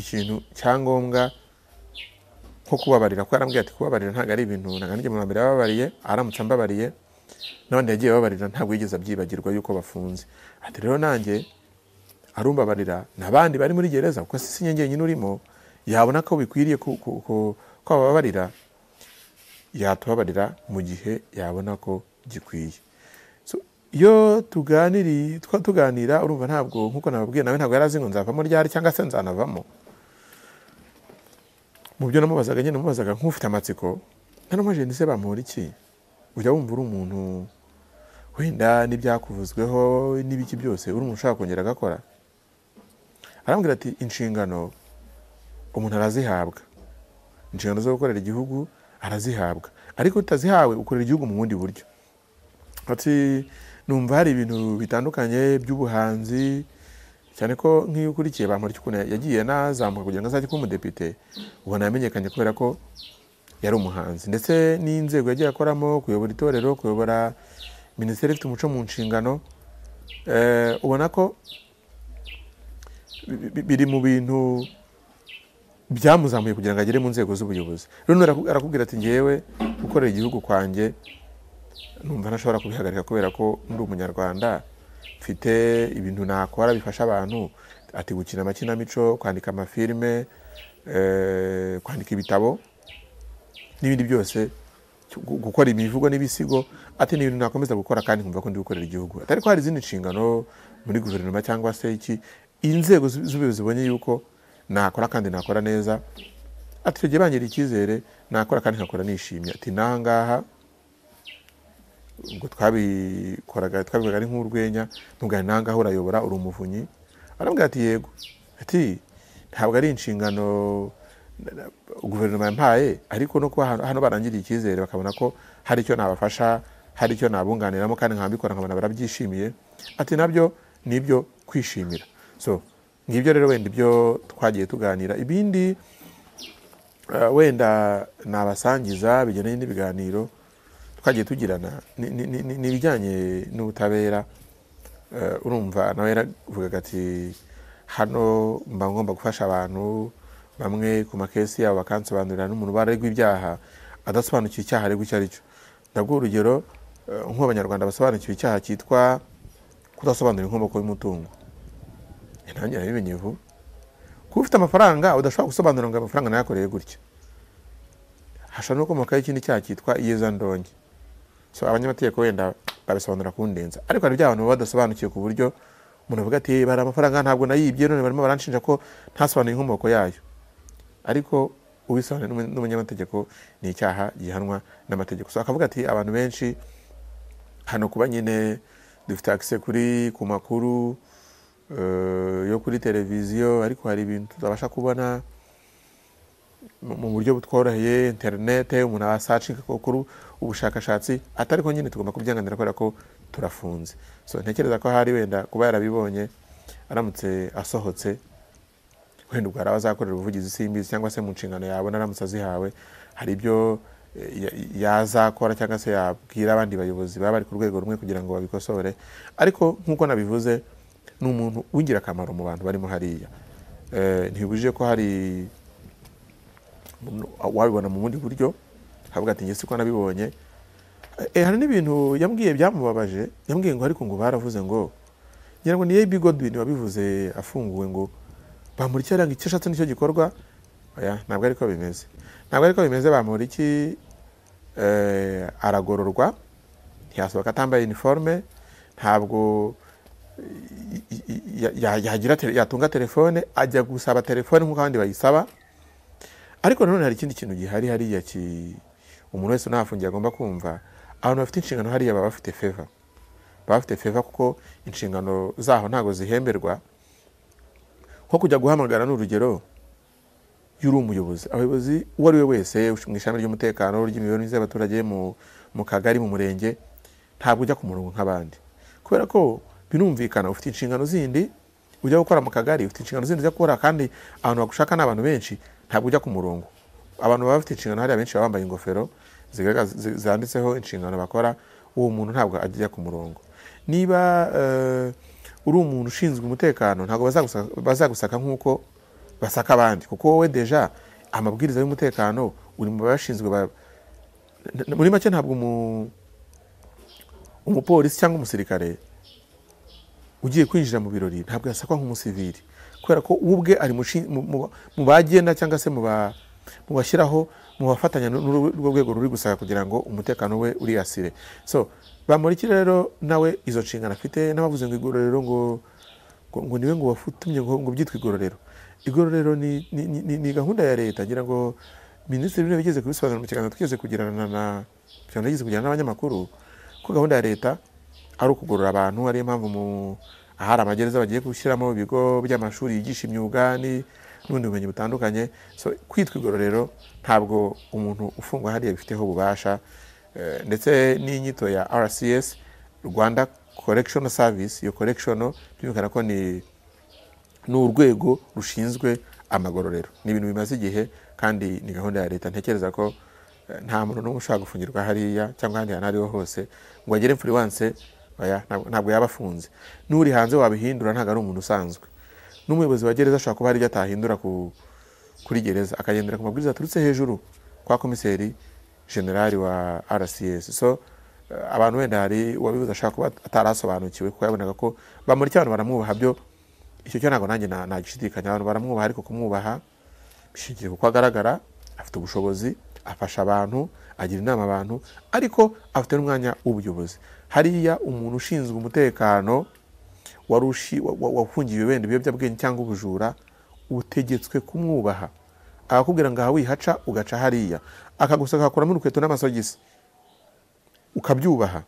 ikintu cyangombwa nko kubabarira kuko arambwira ati kubabarira ntabwo ari ibintu ntabwo mu mbere yababariye aramutse ambabariye none yagiye babarira ntabwo yigeze abyibagirwa yuko bafunze ati rero nanjye arumbabarira n'abandi bari muri gereza kuko si nyine urimo yabona ko bikwiriye ko ababarira yatubabarira mu gihe yabona ko gikwiye iyo tuganira urumva ntabwo nkuko nababwiye nawe ntabwo yari azi ngo nzavamo ryari cyangwa se nzanavamo mu byo namubazaga nyine namubazaga nk'ufite amatsiko ntanumwe jenda ese bamuhora iki ujya wumva uri umuntu wenda n'ibyakuvuzweho n'ibiki byose uri umuntu ushaka kongera agakora arambwira ati inshingano umuntu arazihabwa inshingano zo gukorera igihugu arazihabwa ariko utazihawe ukorera igihugu mu bundi buryo ati numva hari ibintu bitandukanye by'ubuhanzi cyane ko nk'iyo ukurikiye bamurya ukuntu yagiye anazamuka kugira ngo azajye kuba umudepite ubona yamenyekanye kubera ko yari umuhanzi ndetse n'inzego yagiye akoramo kuyobora itorero kuyobora minisiteri ifite umuco mu nshingano ubona eh, ko biri mu bintu byamuzamuye kugira ngo agere mu nzego z'ubuyobozi rero arakubwira ati ngewe gukorera igihugu kwanjye numva ntashobora kubihagarika kubera ko ndi umunyarwanda mfite ibintu nakora bifasha abantu ati gukina amakinamico kwandika amafilime eh, kwandika ibitabo n'ibindi byose gukora imivugo n'ibisigo ati ni ibintu nakomeza gukora kandi nkumva ko ndi gukorera igihugu atari ko hari izindi nshingano muri guverinoma cyangwa se iki inzego z'ubuyobozi zibonye yuko nakora kandi nakora neza ati tugiye bangera icyizere nakora kandi nkakora nishimye ati n'ahangaha ubwo twabikoraga twabikoraga ari nk'urwenya ntugane nawe ngaho urayobora uri umuvunyi aramubwira ati yego ati ntabwo ari inshingano guverinoma yampaye ariko no kuba hano barangiriye icyizere bakabona ko hari icyo nabafasha hari icyo nabunganiramo kandi nkabikora nkabona barabyishimiye ati nabyo ni ibyo kwishimira so ngibyo rero wenda ibyo twagiye tuganira ibindi eh, wenda nabasangiza bijyanye n'ibiganiro twagiye tugirana ni ibijyanye n'ubutabera eh, urumva nawe yaravugaga ati hano mba ngomba gufasha abantu bamwe ku makesi yabo bakansobanurira n'umuntu baregwa ibyaha adasobanukiwe icyaha aregwa icyo ari cyo ndaguha urugero eh, nk'abanyarwanda basobanukiwe icyaha cyitwa kudasobanura inkomoko y'umutungo intangira yabimenye vuba kuba ufite amafaranga udashobora gusobanura ngo amafaranga nayakoreye gutya hashobora no komokaho ikindi cyaha cyitwa iyezandonke abanyamategeko wenda babisobanura kundenza ariko hari ibyaha abantu baba badasobanukiwe ku buryo umuntu avuga ati eh, bari amafaranga ntabwo nayibye none barimo baranshinja ko ntasobanuye inkomoko yayo ariko ubisobanura n'umunyamategeko ni icyaha gihanwa n'amategeko so akavuga ati abantu benshi hano kuba nyine dufite akise kuri ku makuru eh, yo kuri televiziyo ariko hari ibintu tutabasha kubona mu buryo butworoheye interinete umuntu asacinga amakuru ubushakashatsi atari ko nyine tugomba kubyanganira kubera ko turafunze so ntekereza ko hari wenda kuba yarabibonye aramutse asohotse wenda ubwo hari abazakorera ubuvugizi simbizi cyangwa se mu nshingano yawe aramutse azihawe hari ibyo eh, yazakora cyangwa se yabwira abandi bayobozi baba bari ku rwego rumwe kugira ngo babikosore ariko nk'uko nabivuze ni umuntu w'ingirakamaro mu bantu barimo hariya eh, ntibujije ko hari wabibona mu bundi buryo havuga ati ngese ko nabibonye eh, hari n'ibintu yambwiye byamubabaje yambwiye ngo ariko ngo baravuze ngo ngira ngo ni ebi godwin wabivuze afunguwe ngo bamuri icyo aranga icyo ashatse n'icyo gikorwa ntabwo ariko bimeze ntabwo ariko bimeze bamuri iki eh, aragororwa ntiyasohoka atambaye iniforume ntabwo eh, yatunga telefone ajya gusaba telefone nk'uko abandi bayisaba ariko nanone hari ikindi kintu gihari hariya umuntu wese ntafungiye agomba kumva abantu bafite inshingano hariya baba bafite feva baba bafite feva kuko inshingano zaho ntabwo zihemberwa nko kujya guhamagara ni urugero iyo uri umuyobozi abayobozi uwo ari we wese mu ishami ry'umutekano ry'imibereho myiza y'abaturage mu kagari mu murenge ntabwo ujya ku murongo nk'abandi kubera ko binumvikana ufite inshingano zindi ujya gukora mu kagari ufite inshingano zindi ujya gukora kandi ahantu bagushaka ni abantu benshi ntabwo ujya ku murongo abantu baba bafite inshingano hariya benshi baba bambaye ingofero zanditseho inshingano bakora uwo muntu ntabwo ajya ku murongo niba eh, uri umuntu ushinzwe umutekano ntabwo bazagusaka nk'uko basaka abandi kuko wowe deja amabwiriza y'umutekano uri mu bashinzwe muri make ntabwo umupolisi cyangwa umusirikare ugiye kwinjira mu birori ntabwo yasakwa nk'umusivili kubera ko we ubwe ari mu bagenda cyangwa se mu bashyiraho mu bafatanya n'urwo rwego ruri gusaba kugira ngo umutekano we uri uriyasire so bamurikire rero nawe izo nshingano afite n'abavuze ngo igororero ngo ngo niwe ngo wafutumye ngo byitwe igororero igororero ni gahunda ya leta ngira ngo minisitiri w'intebe igeze kubisobanura mu kiganza twigeze kugirana na kiganza yigeze kugirana n'abanyamakuru ko gahunda ya leta ari ukugorora abantu ariyo mpamvu mu ahari amagereza bagiye gushyiramo ibigo by'amashuri yigisha imyuga n'ubundi bumenyi butandukanye kwitwa igororero ntabwo umuntu ufungwa hariya bifiteho ububasha eh, ndetse n'inyito ya rcs rwanda correction service iyo correction byumvikana ko ni urwego rushinzwe amagororero ni ibintu bimaze igihe kandi ni gahunda ya leta ntekereza ko eh, nta muntu n'umwe ushobora gufungirwa hariya cyangwa ahandi hantu ariho hose ngo agere furiwanse ntabwo yaba afunze n'uri hanze wabihindura ntabwo ari umuntu usanzwe n'umuyobozi wa gereza ashobora kuba hari ibyo atahindura kuri gereza akagendera ku mabwiriza aturutse hejuru kwa komiseri generali wa rcs so abantu wenda hari uwabibuze ashobora kuba atarasobanukiwe kuko yabonaga ko bamurikira abantu baramwubaha byo icyo cyo ntabwo nanjye nagishidikanya abantu baramwubaha ariko kumwubaha bishingiye kuko agaragara afite ubushobozi afasha abantu agira inama abantu ariko afite n'umwanya w'ubuyobozi hariya umuntu ushinzwe umutekano wafungiye wenda ibiyobyabwenge cyangwa ubujura utegetswe kumwubaha akakubwira ngo aha wihaca ugaca hariya akagusaka akakuramo urukweto n'amasogisi ukabyubaha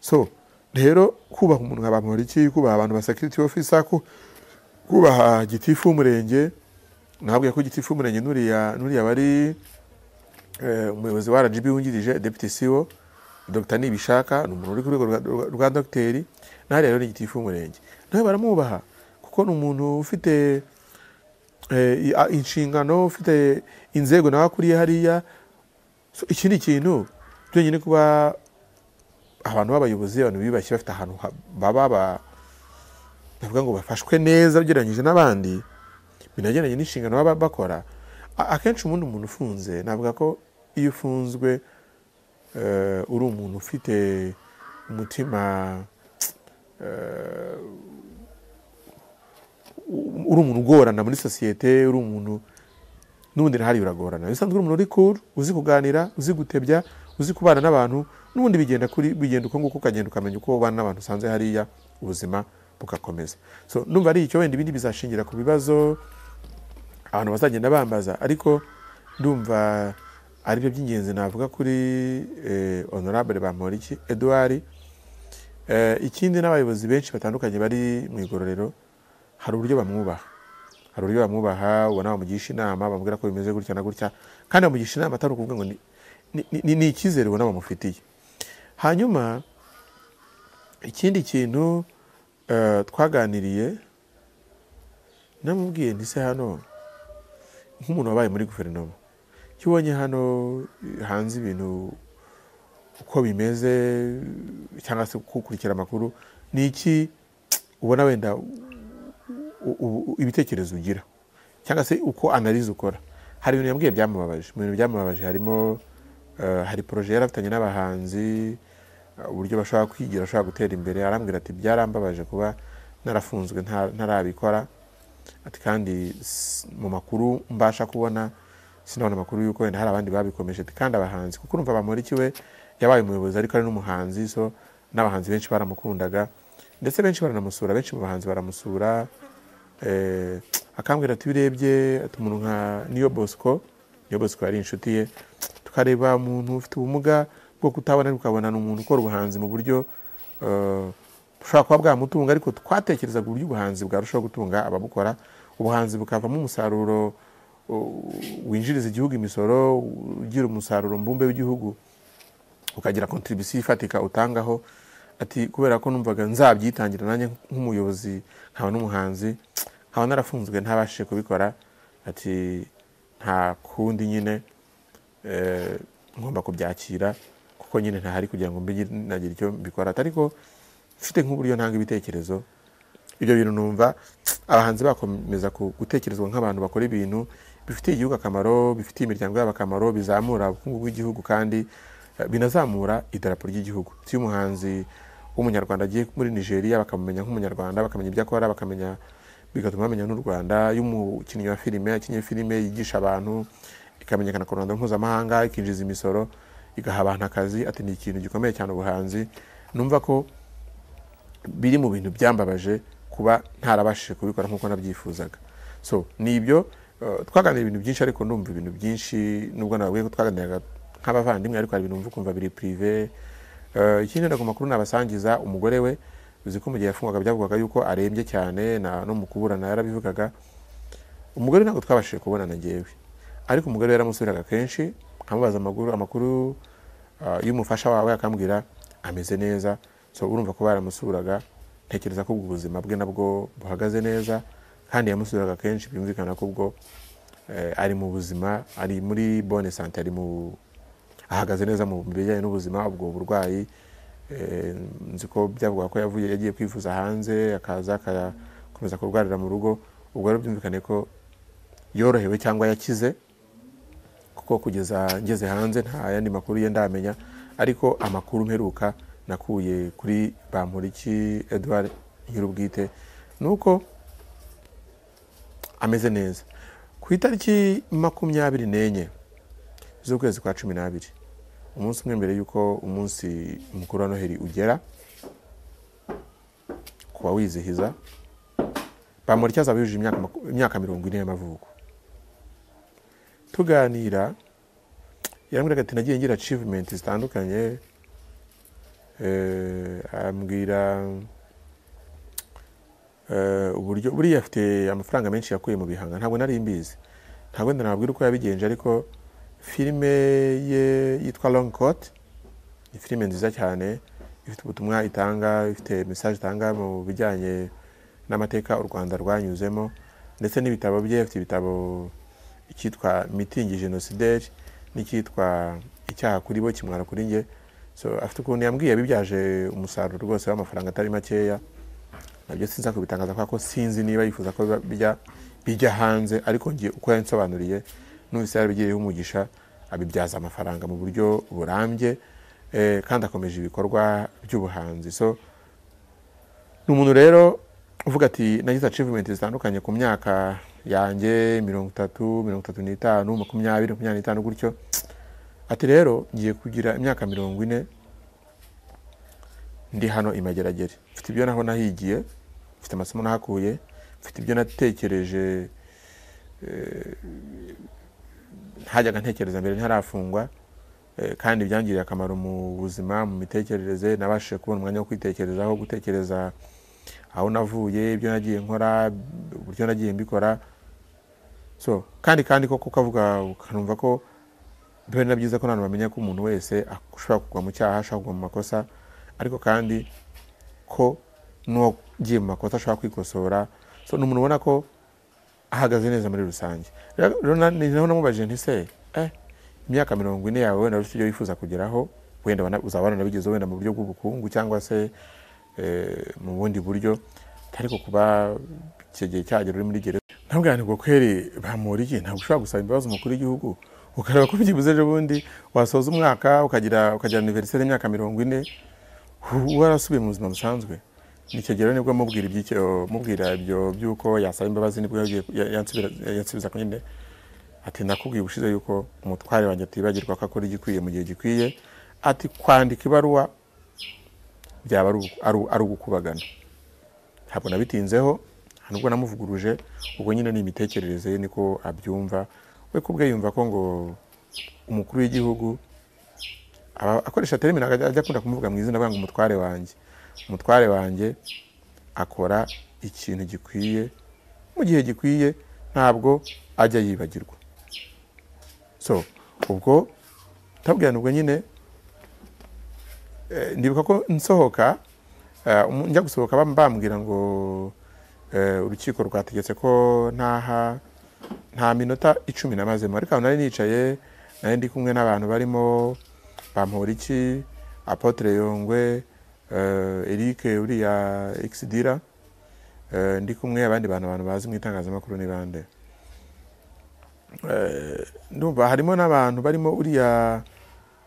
so rero kubaha umuntu nka ba poliki kubaha abantu ba sekiriti ofisi ako kubaha gitifu w'umurenge nababwiye ko gitifu w'umurenge n'uriya bari eh, umuyobozi wa rgb wungirije deputy siwo e dogita ntibishaka ni umuntu uri ku rwego rwa dogiteri naho rero ni gitifu w'umurenge nawe baramwubaha kuko ni umuntu ufite eh, inshingano ufite inzego nawe akuriye hariya ikindi kintu byonyine kuba abantu b'abayobozi abantu biyubashye bafite ahantu baba bavuga ngo bafashwe neza ugereranyije n'abandi binageranye n'inshingano baba bakora akenshi ubundi umuntu ufunze navuga ko iyo ufunzwe eh, uri umuntu ufite umutima Eh, uri umuntu ugorana muri sosiyete uri umuntu n'ubundi ntihari uragorana usanzwe uri umuntu uri kuru uzi kuganira uzi gutebya uzi kubana n'abantu n'ubundi bigenda kuri bigenda uko nguko ukagenda ukamenya uko ubana n'abantu usanze hariya ubuzima bugakomeza numva ari icyo wenda ibindi bizashingira ku bibazo abantu bazagenda bambaza ariko ndumva ari aribyo by'ingenzi navuga kuri eh, honorable bamporiki eduard Eh, ikindi n'abayobozi benshi batandukanye bari mu igororero hari uburyo bamwubaha hari uburyo bamwubaha ubona bamugisha inama bamubwira ko bimeze gutya na gutya kandi bamugisha inama atari ukuvuga ngo ni icyizere ubona bamufitiye hanyuma ikindi kintu eh, twaganiriye namubwiye ntise hano nk'umuntu wabaye muri guverinoma iyo ubonye hano hanze ibintu uko bimeze cyangwa se kukurikira amakuru ni iki ubona wenda ibitekerezo ugira cyangwa se uko analize ukora hari ibintu yambwiye byamubabaje mu bintu byamubabaje harimo eh, hari poroje yari afitanye n'abahanzi eh, uburyo bashobora kwigira bashobora gutera imbere arambwira ati byarambabaje kuba narafunzwe ntarabikora ati kandi mu makuru mbasha kubona sinabona amakuru y'uko wenda hari abandi babikomeje kandi abahanzi kuko urumva bamurikiwe yabaye umuyobozi ariko ari n'umuhanzi so n'abahanzi benshi baramukundaga ndetse benshi baranamusura benshi mu bahanzi baramusura eh, akambwira ati urebye umuntu nka niyo bosco niyo bosco yari inshuti ye tukareba umuntu ufite ubumuga bwo kutabona ariko ukabona ni umuntu ukora ubuhanzi mu buryo eh, bushobora kuba bwamutunga ariko twatekerezaga uburyo ubuhanzi bwarushaho gutunga ababukora ubuhanzi bukavamo umusaruro winjiriza igihugu imisoro ugira umusaruro mbumbe w'igihugu ukagira kontribusiyo ifatika utangaho ati kubera ko numvaga nzabyitangira nanjye nk'umuyobozi nkaba n'umuhanzi nkaba narafunzwe ntabashije kubikora ati nta kundi nyine eh, ngomba kubyakira kuko nyine ntahari kugira ngo mbe nagira icyo mbikora ariko mfite nk'uburyo ntanga ibitekerezo ibyo bintu numva abahanzi bakomeza gutekerezwa nk'abantu bakora ibintu bifitiye igihugu akamaro bifitiye imiryango yabo akamaro bizamura ubukungu bw'igihugu kandi Eh, binazamura idarapo ry'igihugu si umuhanzi w'umunyarwanda agiye muri nigeria bakamumenya nk'umunyarwanda bakamenya ibyo akora bakamenya bigatuma bamenya n'u rwanda y'umukinnyi wa filime yakinnye filime yigisha abantu ikamenyekana ku ruhando mpuzamahanga ikinjiza imisoro igaha abantu akazi ati ni ikintu gikomeye cyane ubuhanzi numva ko biri mu bintu byambabaje kuba ntarabashije kubikora nk'uko nabyifuzaga so ni ibyo eh, twaganira ibintu byinshi ariko numva ibintu byinshi nubwo nababwiye ko twaganiraga nk'abavandimwe ariko hari ibintu mvuga ukumva biri pirive eh, ikindi ntabwo makuru nabasangiza umugore we uzi ko mu gihe yafungwaga byavugaga yuko arembye cyane no mu kuburana yarabivugaga umugore ntabwo twabashije kubonana ngewe ariko umugore we yaramusubiraga kenshi nkamubaza amakuru eh, y'umufasha wawe akambwira ameze neza so urumva ko baramusuraga ntekereza ko ubuzima bwe nabwo buhagaze neza kandi yamusuraga kenshi byumvikana ko ubwo eh, ari mu buzima ari muri bone sante ari mu ahagaze neza mu bijyanye n'ubuzima ubwo burwayi eh, nzi ko byavuga ko yavuye yagiye kwivuza hanze akaza agakomeza kurwarira mu rugo ubwo rero byumvikane ko yorohewe cyangwa yakize kuko kugeza ngeze hanze nta yandi makuru ye ndamenya ariko amakuru mperuka nakuye kuri bamporiki edouard nyir'ubwite ni uko ameze neza ku itariki makumyabiri n'enye z'ukwezi kwa cumi n'abiri umunsi umwe mbere y'uko umunsi mukuru wa noheli ugera kuba wizihiza bamurike azaba imyaka mirongo ine y'amavuko tuganira yarambwira ati nagiye ngira acivumenti zitandukanye eh, ambwira eh, uburyo buriya afite amafaranga menshi yakuye mu bihanga ntabwo nari mbizi ntabwo nabwira uko yabigenje ariko filime ye yitwa long koti ni filime nziza cyane ifite ubutumwa itanga ifite mesaje itanga mu bijyanye n'amateka u rwanda rwanyuzemo ndetse n'ibitabo bye afite ibitabo icyitwa mitingi jenosideri n'icyitwa icyaha kuri bo kimwara kuri njye afite ukuntu yambwiye yabibyaje umusaruro rwose w'amafaranga atari makeya nabyo sinza kubitangaza kuko sinzi niba yifuza ko bijya bijya hanze ariko ngiye uko yansobanuriye none se yarabigiyeho umugisha abibyaza amafaranga mu buryo burambye eh, kandi akomeje ibikorwa by'ubuhanzi so ni umuntu rero uvuga ati nagize achievement zitandukanye ku myaka yanjye mirongo itatu mirongo itatu n'itanu makumyabiri makumyabiri n'itanu gutyo ati rero ngiye kugira imyaka mirongo ine ndi hano imageragere mfite ibyo naho nahigiye mfite amasomo nahakuye mfite ibyo natekereje eh, hajyaga ntekereza mbere ntarafungwa eh, kandi byangiriye akamaro mu buzima mu mitekerereze nabashije kubona umwanya wo kwitekerezaho gutekereza aho navuye ibyo nagiye nkora uburyo nagiye mbikora so kandi kandi koko ukavuga ukanumva ko mbere na byiza ko ntabwo bamenya ko umuntu wese ashobora kugwa mu cyaha ashobora kugwa mu makosa ariko kandi ko n'uwagiye mu makosa ashobora kwikosora so ni umuntu ubona ko ahagaze neza muri rusange rero namubajije ntise eh, imyaka mirongo ine yawe wenda ufite ibyo wifuza kugeraho wenda uzaba wanabigezeho wenda mu buryo bw'ubukungu cyangwa se eh, mu bundi buryo ariko kuba icyo gihe cyagera uri muri gereza ntabwo ngo kweri bamuriye ntabwo ushobora gusaba imbabazi umukuru w'igihugu ukareba ko byibuze ejo bundi wasoza umwaka ukagira aniveriseri y'imyaka mirongo ine warasubiye mu buzima busanzwe icyo gihe nibwo mubwira ibyo by'uko yasaba imbabazi nibwo yansubiza ko nyine ati nakubwiye ubushize yuko umutware wanjye atibagirwa ko akora igikwiye mu gihe gikwiye ati kwandika ibaruwa byaba ari ugukubagana ntabwo nabitinzeho nubwo namuvuguruje ubwo nyine ni imitekerereze ye niko abyumva we kubwe yumva ko ngo umukuru w'igihugu akoresha termine ajya akunda kumuvuga mu izina ngo umutware wanjye umutware wanjye akora ikintu gikwiye mu gihe gikwiye ntabwo ajya yibagirwa so ubwo ubwo nyine eh, ndibuka ko nsohoka eh, njya gusohoka bambwira ngo eh, urukiko rwategetse ko ntaha nta minota icumi namazemo ariko nari nicaye nari ndi kumwe n'abantu barimo bamporiki apotere yongwe Eh, eric uriya Xdira eh, ndi kumwe abandi bantu abantu bazi mu itangazamakuru ni bande eh, ndumva harimo n'abantu barimo uriya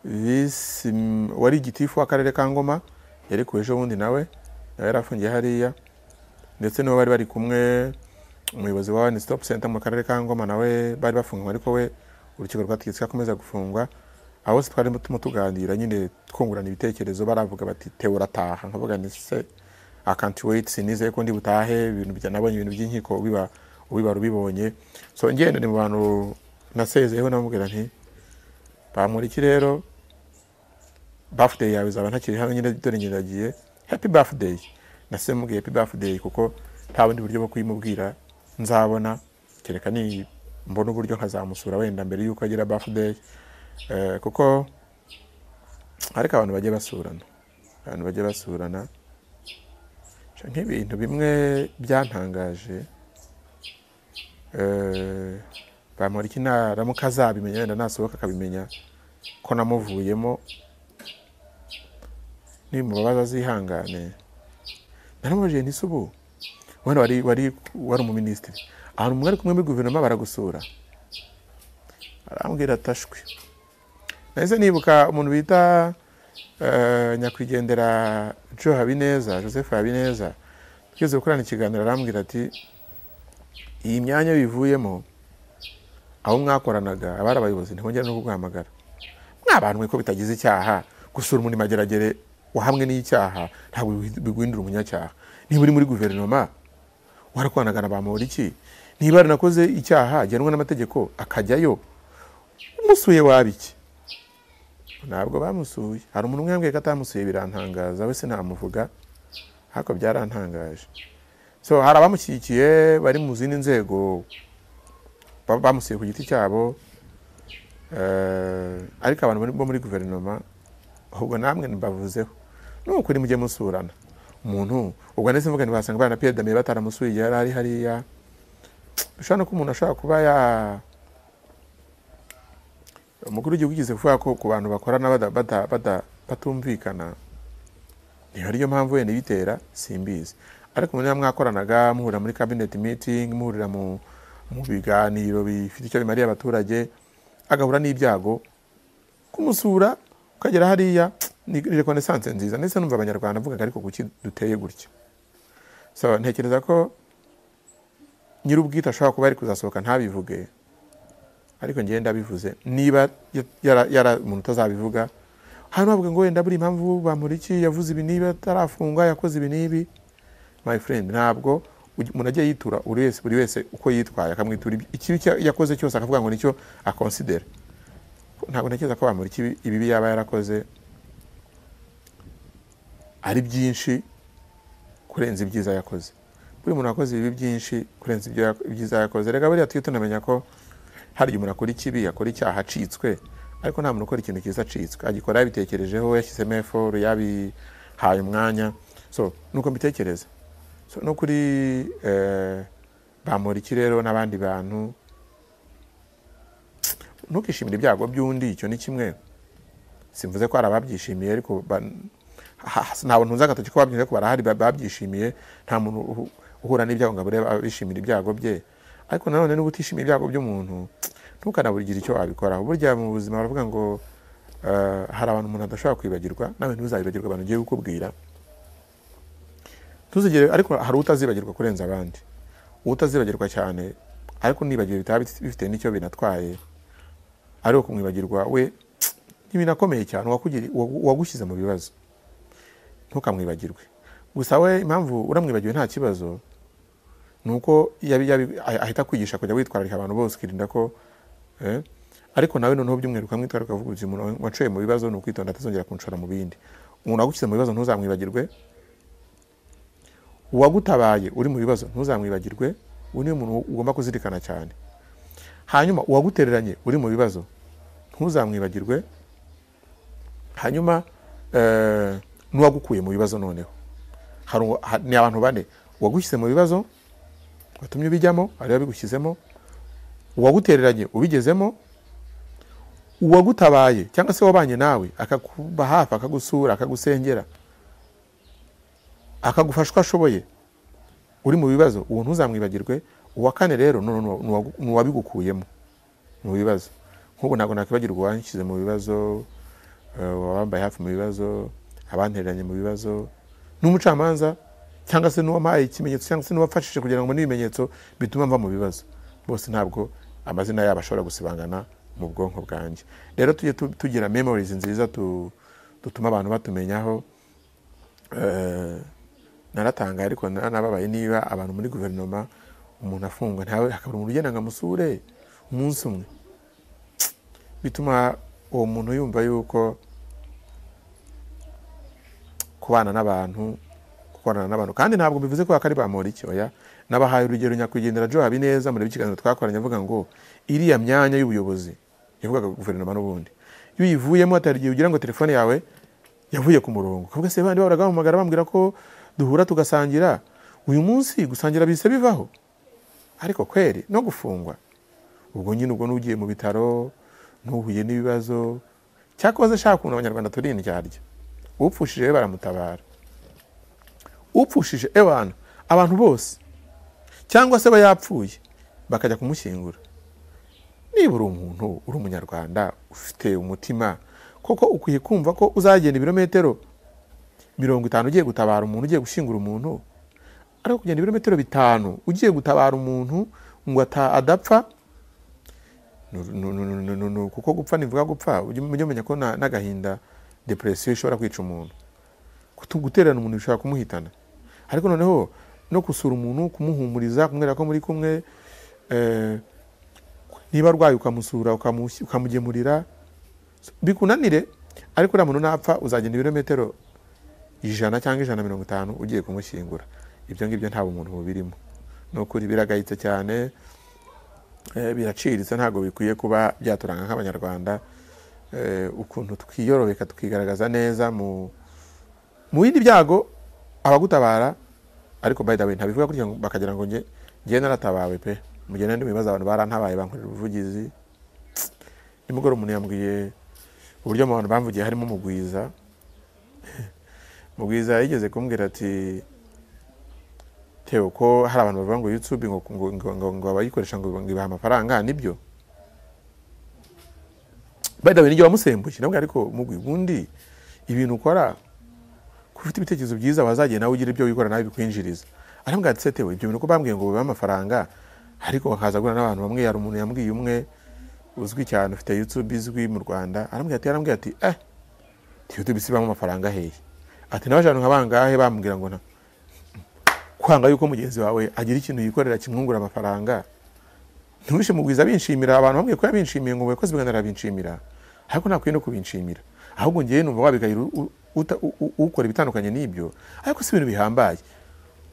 visi wari igitifu w'akarere ka ngoma yarekuwe ejo bundi nawe nawe yari afungiye hariya ndetse n'uwo bari bari kumwe umuyobozi wa wani sitopu senta mu karere ka ngoma nawe bari bafunganywe ariko we urukiko rwategetse ko akomeza gufungwa aho twari mutuma tuganira nyine twungurana ibitekerezo baravuga bati tewe urataha nkavuga ni se akanti weyiti nizeye ko ndi butahe ibintu bya nabonye ibintu by'inkiko biba ubibara ubibonye so ngenda ni mu bantu nasezeyeho namubwira nti bamuriki rero bafudeyi yawe izaba ntakiri hano nyine dore ngeragiye happy birthday nase mubwiye happy birthday kuko nta bundi buryo bwo kuyimubwira nzabona kereka ni mbona uburyo nkazamusura wenda mbere y'uko agira birthday Eh, kuko ariko abantu bajya basurana abantu bajya basurana nk'ibintu bimwe byantangaje eh, bamurika naramuka azabimenya wenda nasohoka akabimenya ko namuvuyemo nimubabaza azihangane naramubajije ntise ubu wari wari wari wari umuminisitiri ahantu mwari kumwe muri guverinoma baragusura arambwira atashwe nahise nibuka umuntu bita eh, nyakwigendera jo habineza joseph habineza twese gukorana ikiganiro arambwira ati iyi myanya bivuyemo aho mwakoranaga abari abayobozi ntihongere no kuguhamagara mw'abantu mwe ko bitagize icyaha gusura umurimo ageragere wahamwe n'icyaha ntabwo biguhindura umunyacyaha niba uri muri guverinoma warakwanagana bamubura iki niba yaranakoze icyaha agenwa n'amategeko akajyayo umusuye wabiki ntabwo bamusuye hari umuntu umwe yambwiye ko atamusuye birantangaza we sinamuvuga ariko byarantangaje so hari abamushyigikiye bari mu zindi nzego bamusuye ku giti cyabo eh, ariko abantu bo muri guverinoma ahubwo namwe mbavuzeho ni ukuri mujye musurana umuntu ubwo ndetse mvuga ntibasanga barana piyedamiye bataramusuye igihe yari ari hariya bishobora no kuba umuntu ashobora kuba ya umukuru w'igihugu yigeze kuvuga ko ku bantu bakorana batumvikana niba yo mpamvu wenda ibitera simbizi ariko niba mwakoranaga muhurira muri kabineti mitingi muhurira mu biganiro bifite icyo bimariye abaturage agahura n'ibyago kumusura ukagera hariya ni rekonesanse nziza ndetse numva abanyarwanda avuga ariko kuki duteye gutya ntekereza ko nyir'ubwite ashobora kuba ari kuzasohoka ntabivuge ariko ngenda bivuze niba yari umuntu utazabivuga hano bavuga ngo wenda buri mpamvu bamuriki yavuze ibi niba atarafungwa yakoze ibi n'ibi my friend ntabwo umuntu ajya yitura buri wese buri wese uko yitwaye akamwitura ikibi yakoze cyose akavuga ngo nicyo akonsidera ntabwo ntekereza ko bamuriki ibibi yaba yarakoze ari byinshi kurenza ibyiza yakoze buri muntu wakoze ibibi byinshi kurenza ibyiza yakoze reka buriya tujye tunamenya ko harya umuntu akora ikibi akora icyaha acitswe ariko nta muntu ukora ikintu cyiza acitswe agikora yabitekerejeho yashyizemo eforu yabihaye umwanya so nuko mbitekereza so no kuri eh, bamuriki rero n'abandi bantu ntukishimire ibyago by'undi icyo ni kimwe simvuze ko hari ababyishimiye ariko ntabwo ntunze agatoki ko babyishimiye ariko barahari babyishimiye nta muntu uhura n'ibyago ngo abure abishimira ibyago bye ariko nanone nubwo utishimiye ibyago by'umuntu ntukanaburigire icyo wabikoraho burya mu buzima baravuga ngo eh, hari abantu umuntu adashobora kwibagirwa nawe ntuzabibagirwe abantu ugiye kukubwira ntuzigere ariko hari utazibagirwa kurenza abandi utazibagirwa cyane ariko nibagiwe bitaba bifite n'icyo binatwaye ariko kumwibagirwa we ntibinakomeye cyane uwagushyize mu bibazo ntukamwibagirwe gusa we impamvu uramwibagiwe nta kibazo ni uko ahita kwigisha kujya witwararika abantu bose ukirinda ko eh, ariko nawe noneho by'umweru ukamwitwararika ukavuga uti umuntu waciye mu bibazo ni ukwitonda atazongera kunshora mu bindi umuntu wagushyize mu bibazo ntuzamwibagirwe uwagutabaye uri mu bibazo ntuzamwibagirwe uwo ni umuntu ugomba kuzirikana cyane hanyuma uwagutereranye uri mu bibazo ntuzamwibagirwe hanyuma eh, n'uwagukuye mu bibazo noneho ni abantu bane uwagushyize mu bibazo watumye ubijyamo ari yabigushyizemo uwagutereranye ubigezemo uwagutabaye cyangwa se wabanye nawe akakuba hafi akagusura akagusengera akagufasha uko ashoboye uri mu bibazo ubu ntuzamwibagirwe uwa kane rero ni uwabigukuyemo mu bibazo nk'ubu eh, ntabwo nakwibagirwa uwanshyize mu bibazo uwabambaye hafi mu bibazo abantereranye mu bibazo n’umucamanza cyangwa se n'uwampaye ikimenyetso cyangwa se n'uwafashije kugira ngo mbone ibimenyetso bituma mva mu bibazo bose ntabwo amazina yabo ashobora gusibangana mu bwonko bwanjye rero tujye tugira memorizi nziza dutuma abantu batumenyaho eh, naratanga ariko narababaye niba abantu muri guverinoma umuntu afungwa ntawe hakabura umuntu ugenda ngo amusure umunsi umwe bituma uwo muntu yumva yuko kubana n'abantu gukorana n'abantu kandi ntabwo bivuze ko akari ba Morici oya nabahaye urugero nyakwigendera Joe Habineza muri ikiganiro twakoranye avuga ngo iriya myanya y'ubuyobozi yavugaga guverinoma n'ubundi iyo uyivuyemo hatari igihe ugira ngo telefone yawe yavuye ku murongo kavuga se bandi bahora bahamagara bambwira ko duhura tugasangira uyu munsi gusangira bise bivaho ariko kweri no gufungwa ubwo nyine ubwo n'ugiye mu bitaro ntuhuye n'ibibazo cyakoze shaka ukuntu abanyarwanda turi indyarya upfushije baramutabaara upfushije ebana abantu bose cyangwa se aba yapfuye bakajya kumushyingura nibura umuntu uri umunyarwanda ufite umutima koko ukwiye kumva ko uzagenda ibirometero mirongo itanu ugiye gutabara umuntu ugiye gushyingura umuntu ariko kugenda ibirometero bitanu ugiye gutabara umuntu ngo adapfa kuko gupfa nivuga gupfa mujye mumenya ko n'agahinda deperesiyo ishobora kwica umuntu gutererana umuntu bishobora kumuhitana ariko noneho no gusura umuntu kumuhumuriza kumwereka ko muri kumwe eh, niba arwaye ukamusura ukamugemurira bikunanire ariko uriya muntu napfa uzagenda ibirometero ijana cyangwa ijana na mirongo itanu ugiye kumushyingura ibyo ngibyo nta umuntu bubirimo ni ukuri biragayitse cyane eh, biraciritse ntabwo bikwiye kuba byaturanga nk'abanyarwanda eh, ukuntu twiyorobeka tukigaragaza neza mu bindi byago abagutabara ariko by the way ntabivuga gutya bakagira ngo nge ngiye naratabawe pe mugenda ndi bibaza abantu barantabaye bankorera ubuvugizi nimugore umuntu yambwiye uburyo mu bantu bamvugiye harimo umugwiza mugwiza yigeze kumbwira ati tewe ko hari abantu bavuga ngo yutube ngo abayikoresha ngo ibaha amafaranga nibyo by the way wamusembuye nabwo ariko mugwi ubundi ibintu ukora ufite ibitekerezo byiza wazagenda nawe ugira ibyo wikora nawe bikwinjiriza arambwira ati setewe ibyo bintu ko bambwiye ngo bibe amafaranga ariko bakaza guhura n'abantu bamwe hari umuntu yambwiye umwe uzwi cyane ufite yutube izwi mu rwanda arambwira ati arambwira ati eh yutube isibamo amafaranga hehe ati nawe abantu nkabangahe bambwira ngo kwanga yuko mugenzi wawe agira ikintu yikorera kimwungura amafaranga ntiwishe mugwiza binshimira abantu bamwe ko yabinshimiye ngo we biganira binshimira ariko ntakwiriye no kubinshimira ahubwo ngewe numva wabigayira ukora ibitandukanye n'ibyo ariko si ibintu bihambaye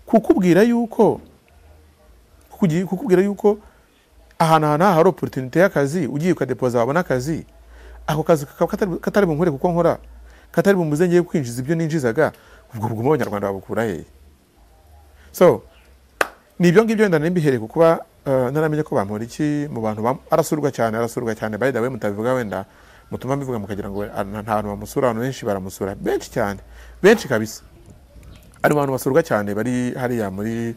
kukubwira yuko kukubwira yuko ahantu ahantu hari oporutinite y'akazi ugiye ukadepoza wabona akazi ako kazi kakaba katari bunkore kuko nkora katari bumuze ngiye kwinjiza ibyo ninjizaga ubwo buguma abanyarwanda babukura hehe so ni ibyo ngibyo wenda nimbihereye kuba eh, naramenye ko bampora iki mu bantu arasurwa cyane arasurwa cyane by the mutabivuga wenda mutuma mbivuga mukagira ngo ah, nta bantu bamusura abantu benshi baramusura benshi cyane benshi kabisa ari bantu basurwa cyane bari hariya muri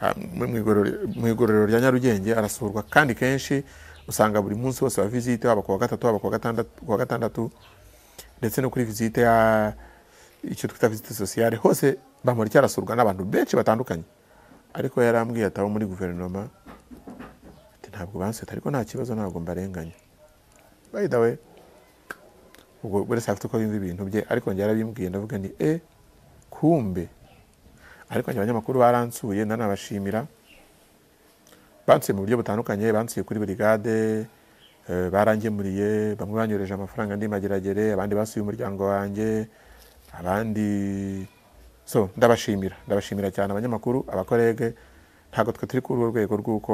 ah, mu igororero rya nyarugenge arasurwa kandi kenshi usanga buri munsi wose wa visite haba kuwa gatatu haba kuwa gatandatu ndetse no kuri visite ya icyo twita visite sosiyale hose bamuri cyarasurwa n'abantu benshi batandukanye ariko yarambwiye ataba muri guverinoma ntabwo banseta ariko nta kibazo ntabwo mbarenganya bayidawe ubwo buri afite uko yumva ibintu bye ariko njye yarabimubwiye ndavuga ni e eh, kumbe ariko njye abanyamakuru baransuye nanabashimira bansuye mu buryo butandukanye bansuye kuri burigade eh, barangemuriye bamwe banyoreje amafaranga andi mageragere abandi basuye umuryango wanjye abandi so ndabashimira ndabashimira cyane abanyamakuru abakorege ntabwo twe turi kuri urwo rwego rw'uko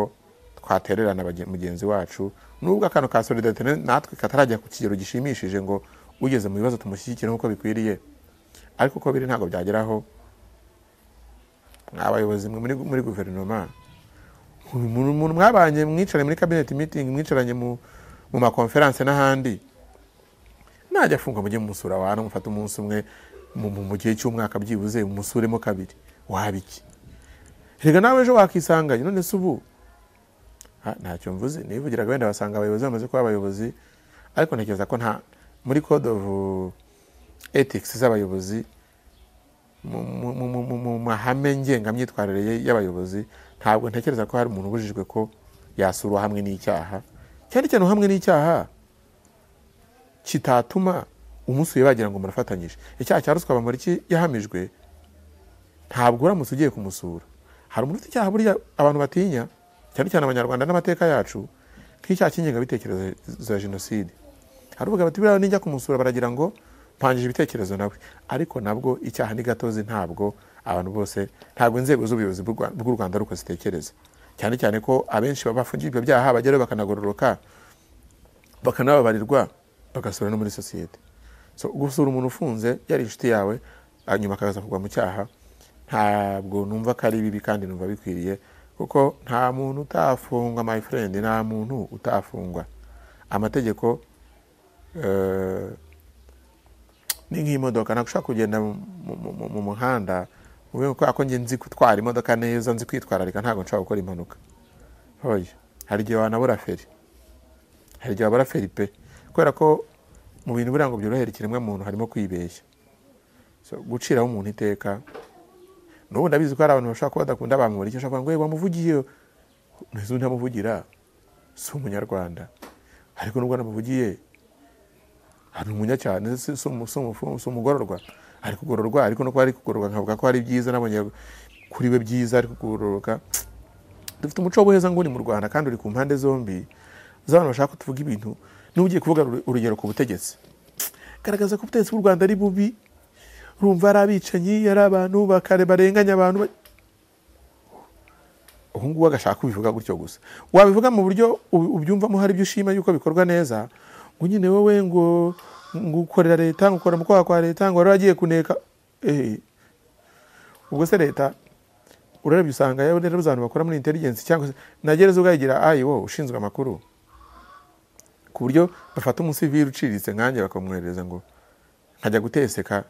twatererana mugenzi wacu nubwo akantu ka solidarite natwe katarajya ku kigero gishimishije ngo ugeze mu bibazo tumushyigikire nk'uko bikwiriye ariko uko biri ntabwo byageraho abayobozi muri guverinoma umuntu mwabanye mwicaranye muri kabineti mitingi mwicaranye mu makonferanse n'ahandi najya afungwa mujye mumusura abantu mufata umunsi umwe mu gihe cy'umwaka byibuze umusuremo kabiri waba iki reka nawe ejo wakisanganye none se ubu ah, ntacyo mvuze nivugiraga wenda basanga abayobozi bamaze kuba abayobozi ariko ntekereza ko nta muri code of uh, ethics z'abayobozi mu mahame ngengamyitwarire y'abayobozi ntabwo ntekereza ko hari umuntu ubujijwe ko yasurwa hamwe n'icyaha cyane cyane hamwe n'icyaha kitatuma umusuye bagira ngo murafatanyije icyaha cya ruswa bamara yahamijwe ntabwo uramutse ugiye kumusura hari umuntu ufite icyaha buriya abantu batinya cyane cyane abanyarwanda n'amateka yacu nk'icyaha cy'ingengabitekerezo za jenoside aravuga bati buriya nijya kumusura baragira ngo mpangije ibitekerezo nawe ariko nabwo icyaha ni gatozi ntabwo abantu bose ntabwo inzego z'ubuyobozi bw'u rwanda ariko zitekereza cyane cyane ko abenshi bafungiye ibyo byaha bagerayo bakanagororoka bakanababarirwa bagasura no muri sosiyete gusura umuntu ufunze yari inshuti yawe hanyuma akaza kugwa mu cyaha ntabwo numva ko ari bibi kandi numva bikwiriye kuko nta muntu utafungwa my friend nta muntu utafungwa amategeko ni nk'imodoka nagushaka kugenda mu muhanda kubera ko nzi gutwara imodoka neza nzi kwitwararika ntabwo nshobora gukora impanuka hari igihe wanabura feri hari igihe wabura feri pe kubera ko mu bintu buriya ngo byorohere muntu harimo kwibeshya guciraho umuntu iteka n'ubu ndabizi ko hari abantu bashobora kuba badakunda bamubura icyo ushobora ngo wamuvugiye ntamuvugira si umunyarwanda ariko nubwo namuvugiye hari umunyacyaha si umugororwa ari kugororwa ariko nuko ari kugororwa nkavuga ko ari byiza nabonye kuri we byiza ari kugororoka dufite umuco w'ubuheza nguni mu rwanda kandi uri ku mpande zombi z'abantu bashaka ko tuvuga ibintu niba ugiye kuvuga urugero ku butegetsi garagaza ko ubutegetsi bw'u rwanda ari bubi rumva ari abicanyi ari abantu barenganya abantu ubu ngubu agashaka kubivuga gutyo gusa wabivuga mu buryo ubyumvamo hari ibyo ushima yuko bikorwa neza ngo nyine wowe ngo ukorera leta ngo ukora mu kwaha kwa leta ngo wari wagiye kuneka eh, ubwo se leta urebye usanga yewe rero abantu bakora muri intelligence cyangwa se nagereza ugayigira ayi wowe ushinzwe amakuru ku buryo bafata umusivili uciriritse nkanjye bakamwohereza ngo nkajya guteseka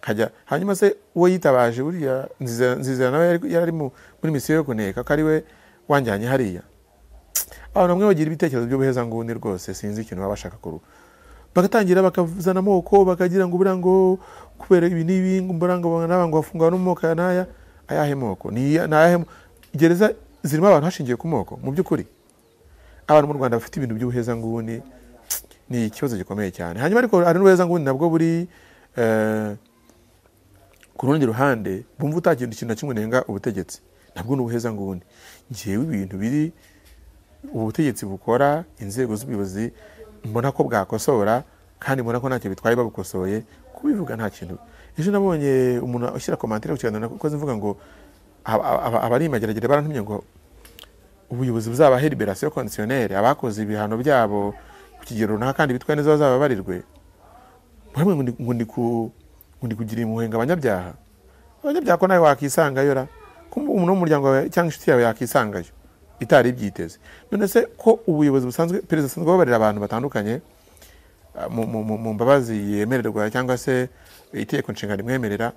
nkajya hanyuma se uwo yitabaje buriya nzizera nawe yari muri misiyo yo kuneka ko ari we wanjyanye hariya abantu bamwe bagira ibitekerezo by'ubuheza nguni rwose sinzi ikintu baba bashaka kuruha bagatangira bakazana amoko bakagira ngo ubura ngo kubera ibi n'ibi ubura ngo ngo bafungwa n'umwuka ya n'aya ayahe moko ni ayahe gereza zirimo abantu hashingiye ku moko mu by'ukuri abantu mu rwanda bafite ibintu by'ubuheza nguni ni ikibazo gikomeye cyane hanyuma ariko hari n'ubuheza nguni nabwo buri eh, ku rundi ruhande bumva utagira ikintu na kimwe unenga ubutegetsi nabwo ni ubuheza nguni ngewe ibintu biri ubutegetsi bukora inzego z'ubuyobozi mbona ko bwakosora kandi mbona ko ntacyo bitwaye babukosoye kubivuga nta kintu ejo nabonye umuntu ushyira komantere ku kiganiro nakoze mvuga ngo abari imageragere barantumye ngo ubuyobozi buzabahe liberasiyo kondisiyoneri abakoze ibihano byabo ku kigero runaka kandi bitwaye neza bazababarirwe barirwe ngo ndi kugira imuhenga abanyabyaha abanyabyaha ko nawe wakisangayo ra umuntu wo cyangwa inshuti yawe yakisangayo itari byiteze none se ko ubuyobozi busanzwe perezida asanzwe babarira abantu batandukanye ah, mu mbabazi yemererwa cyangwa se itegeko nshinga rimwemerera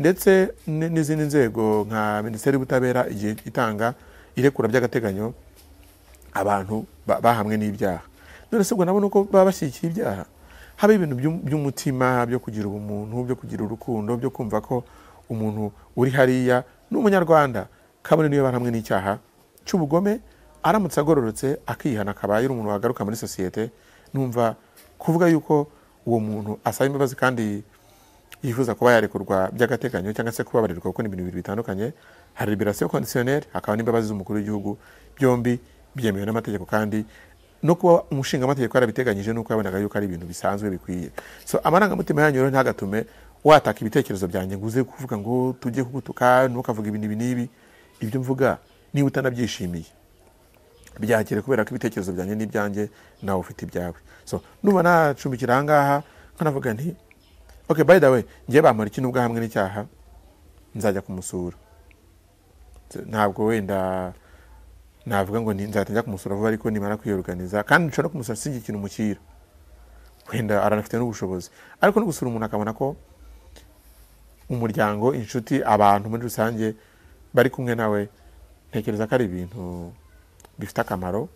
ndetse n'izindi nzego nka minisiteri y'ubutabera igihe itanga irekura by'agateganyo abantu bahamwe n'ibyaha none se ubwo nabo uko baba bashyigikiye ibyaha haba ibintu by'umutima byo kugira ubumuntu byo kugira urukundo byo kumva ko umuntu uri hariya n’umunyarwanda kabone niyo bari hamwe n'icyaha cy'ubugome aramutse agororotse akihana akaba ari umuntu wagaruka muri sosiyete numva kuvuga yuko uwo muntu asaba imbabazi kandi yifuza kuba yarekurwa by'agateganyo cyangwa se kubabarirwa kuko ni ibintu bibiri bitandukanye hari liberasiyo kondisiyoneri hakaba n'imbabazi z'umukuru w'igihugu byombi byemewe n'amategeko kandi no kuba umushingamategeko yarabiteganyije nuko yabonaga yuko ari ibintu bisanzwe bikwiye so amarangamutima yanyu rero ntagatume wataka ibitekerezo byanjye ngo uze kuvuga ngo tujye kugutuka ntukavuga ibintu ibi n'ibi ibyo mvuga niba utanabyishimiye byakire kubera ko ibitekerezo byanjye n'ibyanjye nawe ufite ibyawe nuba nacumbikira aha ngaha nkanavuga nti oke by the way ngiye bamara iki nubwo hamwe n'icyaha nzajya kumusura ntabwo wenda navuga ngo nzahita njya kumusura vuba ariko nimara kwiyoruganiza kandi nshobora kumusura sinjye ikintu umukira wenda aranafite n'ubushobozi ariko no gusura umuntu akabona ko umuryango inshuti abantu muri rusange bari kumwe nawe ntekereza ko ari ibintu bifite akamaro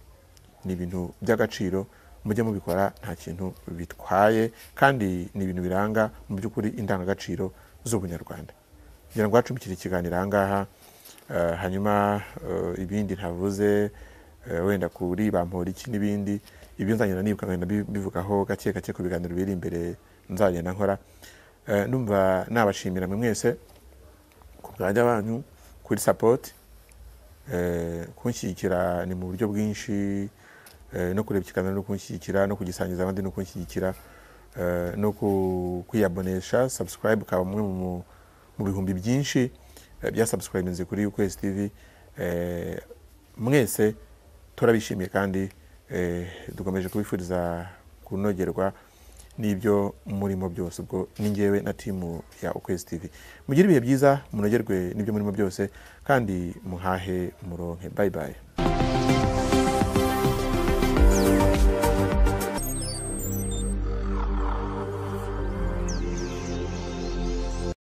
ni ibintu by'agaciro mujye mubikora nta kintu bitwaye kandi ni ibintu biranga mu by'ukuri indangagaciro z'ubunyarwanda kugira ngo hacumbikire ikiganiro aha eh, hanyuma eh, ibindi ntavuze eh, wenda kuri iki n'ibindi ibyo nzagenda nibuka nkagenda mbivugaho gake gake ku biganiro biri imbere nzagenda nkora numva nabashimira mwe mwese ku bwanjye banyu kuri sapoti Eh, kunshyigikira ni mu buryo bwinshi eh, no kureba ikiganiro no kunshyigikira no kugisangiza abandi no kunshyigikira eh, no kwiyabonesha sabusikarayibu ukaba umwe mu bihumbi byinshi bya sabusikarayibu kuri ukwezi tivi mwese turabishimiye kandi dukomeje kubifuriza kunogerwa n'ibyo murimo byose ubwo n'ingewe na timu ya ukwezi tivi mugire ibihe byiza munogerwe n'ibyo murimo byose kandi muhahe muronke bayibaye